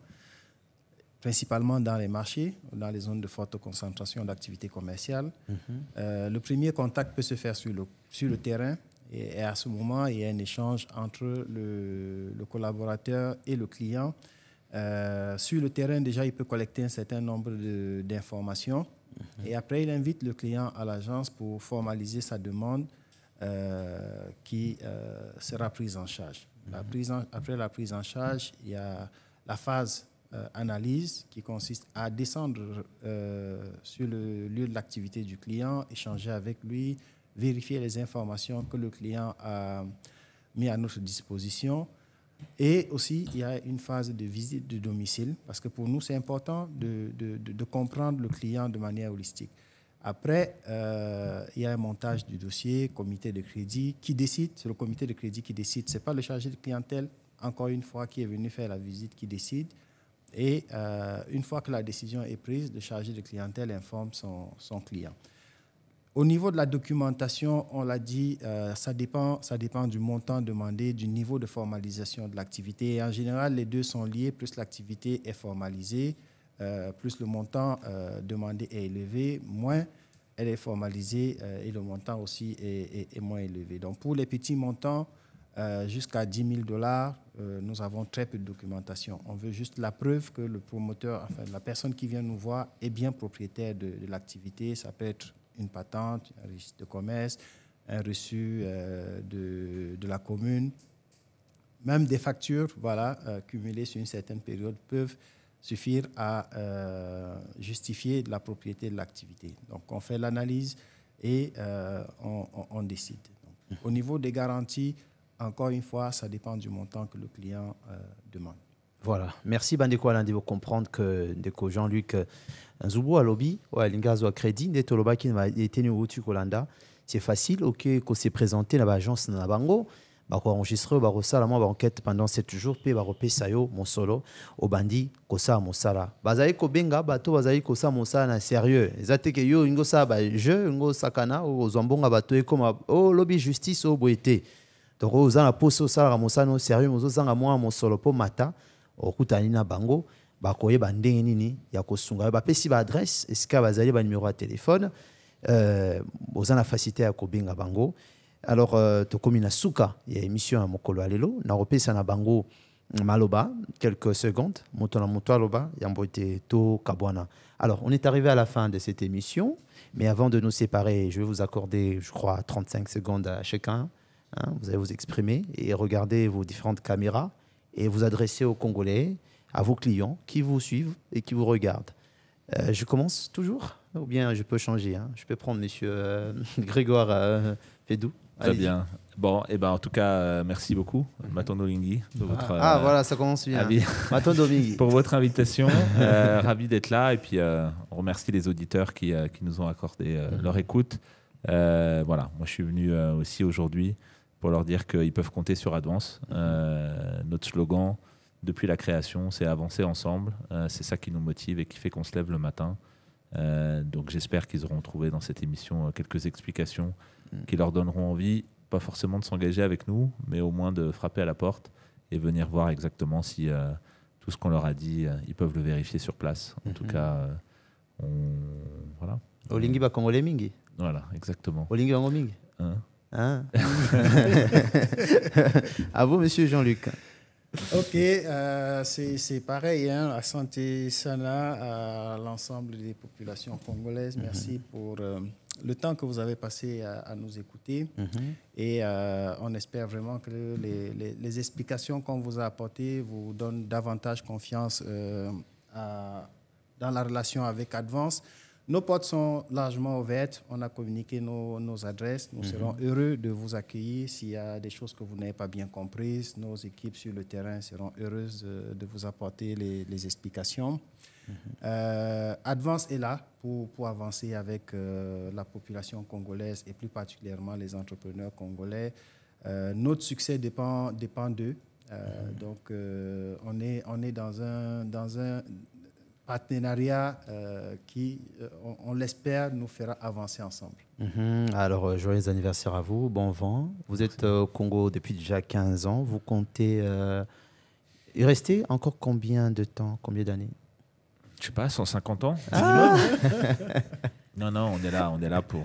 principalement dans les marchés, dans les zones de forte concentration d'activités commerciales. Mhm. Euh, le premier contact peut se faire sur le, sur le terrain et, à ce moment, il y a un échange entre le, collaborateur et le client. Euh, sur le terrain, déjà, il peut collecter un certain nombre d'informations. Mhm. Et après, il invite le client à l'agence pour formaliser sa demande euh, qui sera prise en charge. La mhm. prise après la prise en charge, il y a la phase euh, analyse qui consiste à descendre euh, sur le lieu de l'activité du client, échanger avec lui, vérifier les informations que le client a mis à notre disposition. Et aussi, il y a une phase de visite de domicile, parce que pour nous, c'est important de, de, comprendre le client de manière holistique. Après, euh, il y a un montage du dossier, comité de crédit, qui décide, c'est le comité de crédit qui décide, ce n'est pas le chargé de clientèle, encore une fois, qui est venu faire la visite, qui décide et euh, une fois que la décision est prise, le chargé de clientèle informe son, client. Au niveau de la documentation, on l'a dit, euh, ça, dépend, ça dépend du montant demandé, du niveau de formalisation de l'activité. En général, les deux sont liés, plus l'activité est formalisée, euh, plus le montant demandé est élevé, moins elle est formalisée et le montant aussi est, moins élevé. Donc pour les petits montants, euh, jusqu'à 10 000 dollars, euh, nous avons très peu de documentation. On veut juste la preuve que le promoteur, enfin la personne qui vient nous voir, est bien propriétaire de, l'activité. Ça peut être une patente, un registre de commerce, un reçu euh, de, de, la commune. Même des factures voilà, cumulées sur une certaine période peuvent suffire à justifier la propriété de l'activité. Donc on fait l'analyse et on, décide. au niveau des garanties, encore une fois, ça dépend du montant que le client euh, demande. Voilà. Merci Bandeko comprendre que Jean-Luc euh, ou Lingazo Crédit, qui au C'est facile, ok, qu'on s'est présenté à l'agence Nabango. Bah, enregistrer, bah, bah, enquête pendant 7 jours, puis, bah, mon solo, au bandi, mon bato, mon na sérieux. que je, ingo, sakana, ou, zombonga, bato, oh, lobby, oh, donc oyo oza na posa osalaka mosala no sérieux ozozanga mwa mosolo mpo mata okutana nini na bango bakoyeba ndenge nini ya kosunga bapesi baadresse esika bazali banumero ya telefone euh, oza na facilité ya kobenga bango alors euh, tokómi na suka ya émission ya mokolo ya lelo nakopesa na bango maloba quelques secondes moto na moto aloba yambo ete tokabwana alors on est arrivé à la fin de cette émission mais avant de nous séparer je vais vous accorder je crois 35 secondes à chacun Hein, vous allez vous exprimer et regarder vos différentes caméras et vous adresser aux Congolais, à vos clients qui vous suivent et qui vous regardent. Euh, je commence toujours ou bien je peux changer hein? Je peux prendre M. Euh, Grégoire euh, Très bien. Bon, et eh ben en tout cas, euh, merci beaucoup, mhm. Matondo Lingui. Ah, ah, voilà, ça commence bien. Pour votre invitation, ravi d'être là. Et puis, on remercie les auditeurs qui, qui nous ont accordé mhm. leur écoute. voilà, moi je suis venu aussi aujourd'hui pour leur dire qu'ils peuvent compter sur Advance. Euh, notre slogan depuis la création, c'est avancer ensemble. Euh, c'est ça qui nous motive et qui fait qu'on se lève le matin. Euh, donc j'espère qu'ils auront trouvé dans cette émission quelques explications mm. qui leur donneront envie, pas forcément de s'engager avec nous, mais au moins de frapper à la porte et venir voir exactement si tout ce qu'on leur a dit, ils peuvent le vérifier sur place. En tout mhm. cas, on... voilà. Olingi Voilà, exactement. Olingi Hein? à vous, monsieur Jean-Luc. Ok, euh, c'est pareil, hein, la santé sana à l'ensemble des populations congolaises. Mhm. Merci pour euh, le temps que vous avez passé à, nous écouter. Mhm. Et euh, on espère vraiment que les, les, explications qu'on vous a apportées vous donnent davantage confiance dans la relation avec Advance. Nos portes sont largement ouvertes. On a communiqué nos, adresses. Nous mhm. serons heureux de vous accueillir s'il y a des choses que vous n'avez pas bien comprises. Nos équipes sur le terrain seront heureuses euh, de, vous apporter les, explications. Mhm. Euh, Advance est là pour, pour avancer avec euh, la population congolaise et plus particulièrement les entrepreneurs congolais. notre succès dépend, dépend d'eux. Mhm. Donc, on, est, on est dans un, dans un partenariat euh, qui, euh, on, l'espère, nous fera avancer ensemble. Mhm. Alors, euh, joyeux anniversaire à vous, bon vent. Vous êtes au Congo depuis déjà 15 ans. Vous comptez y rester encore combien de temps, combien d'années Je sais pas, 150 ans ah. Non, non, on est là, on est là pour.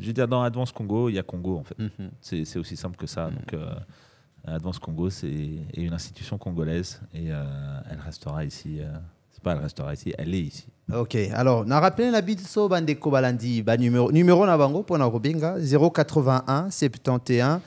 Je veux dire, dans Advance Congo, il y a Congo en fait. Mhm. C'est aussi simple que ça. Mhm. Donc. Advance Congo, c'est une institution congolaise et elle restera ici pas restera restaurant elle est ici. Ok, alors, on a rappelé la bitso bandeko balandi, numéro, numéro nabango, 081 71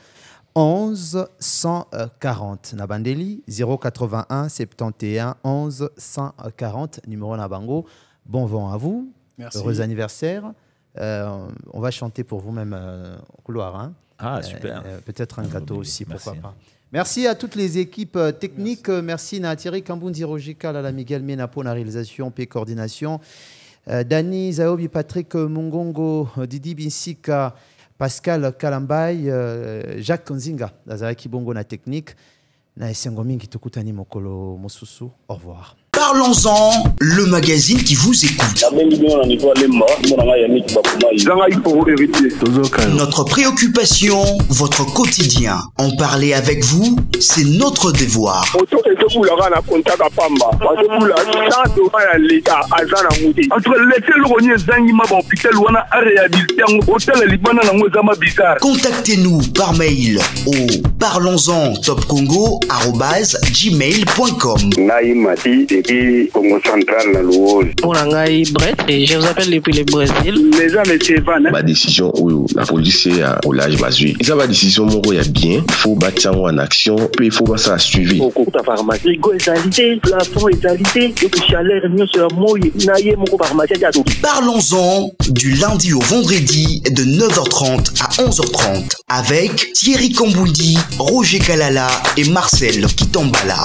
11 140. Nabandeli 081 71 11 140, numéro Nabango. Bon vent à vous. Heureux anniversaire. Euh, on va chanter pour vous-même euh, au couloir. Hein. Ah, super. Euh, peut-être un ah, gâteau aussi, pourquoi pas. Merci à toutes les équipes euh, techniques. Merci, euh, Merci Thierry à à la Miguel Ménapo pour la réalisation et coordination. Euh, Dani Zaobi, Patrick Mungongo, Didi Binsika, Pascal Kalambay, Jacques Konzinga, à Bongo na technique. Na esengo mokolo mosusu. Au revoir. Parlons-en, le magazine qui vous écoute. Notre préoccupation, votre quotidien. En parler avec vous, c'est notre devoir. Contactez-nous par mail au parlons-en topcongo.gmail.com. Pour Congo central pour la brest et je vous appelle depuis le brésil meza monsieur evan police oyo bah, na Ça ya décision, mon gros, il y a bien faut battre ça en action puis fo basala suivi okokuta pharmacie rigo ezali te plafond ezali te yoki chaleur moi moko pharmacie parlons-en du lundi au vendredi de 9h30 à 11h30 avec Thierry Camboudi, Roger Kalala et Marcel Kitambala.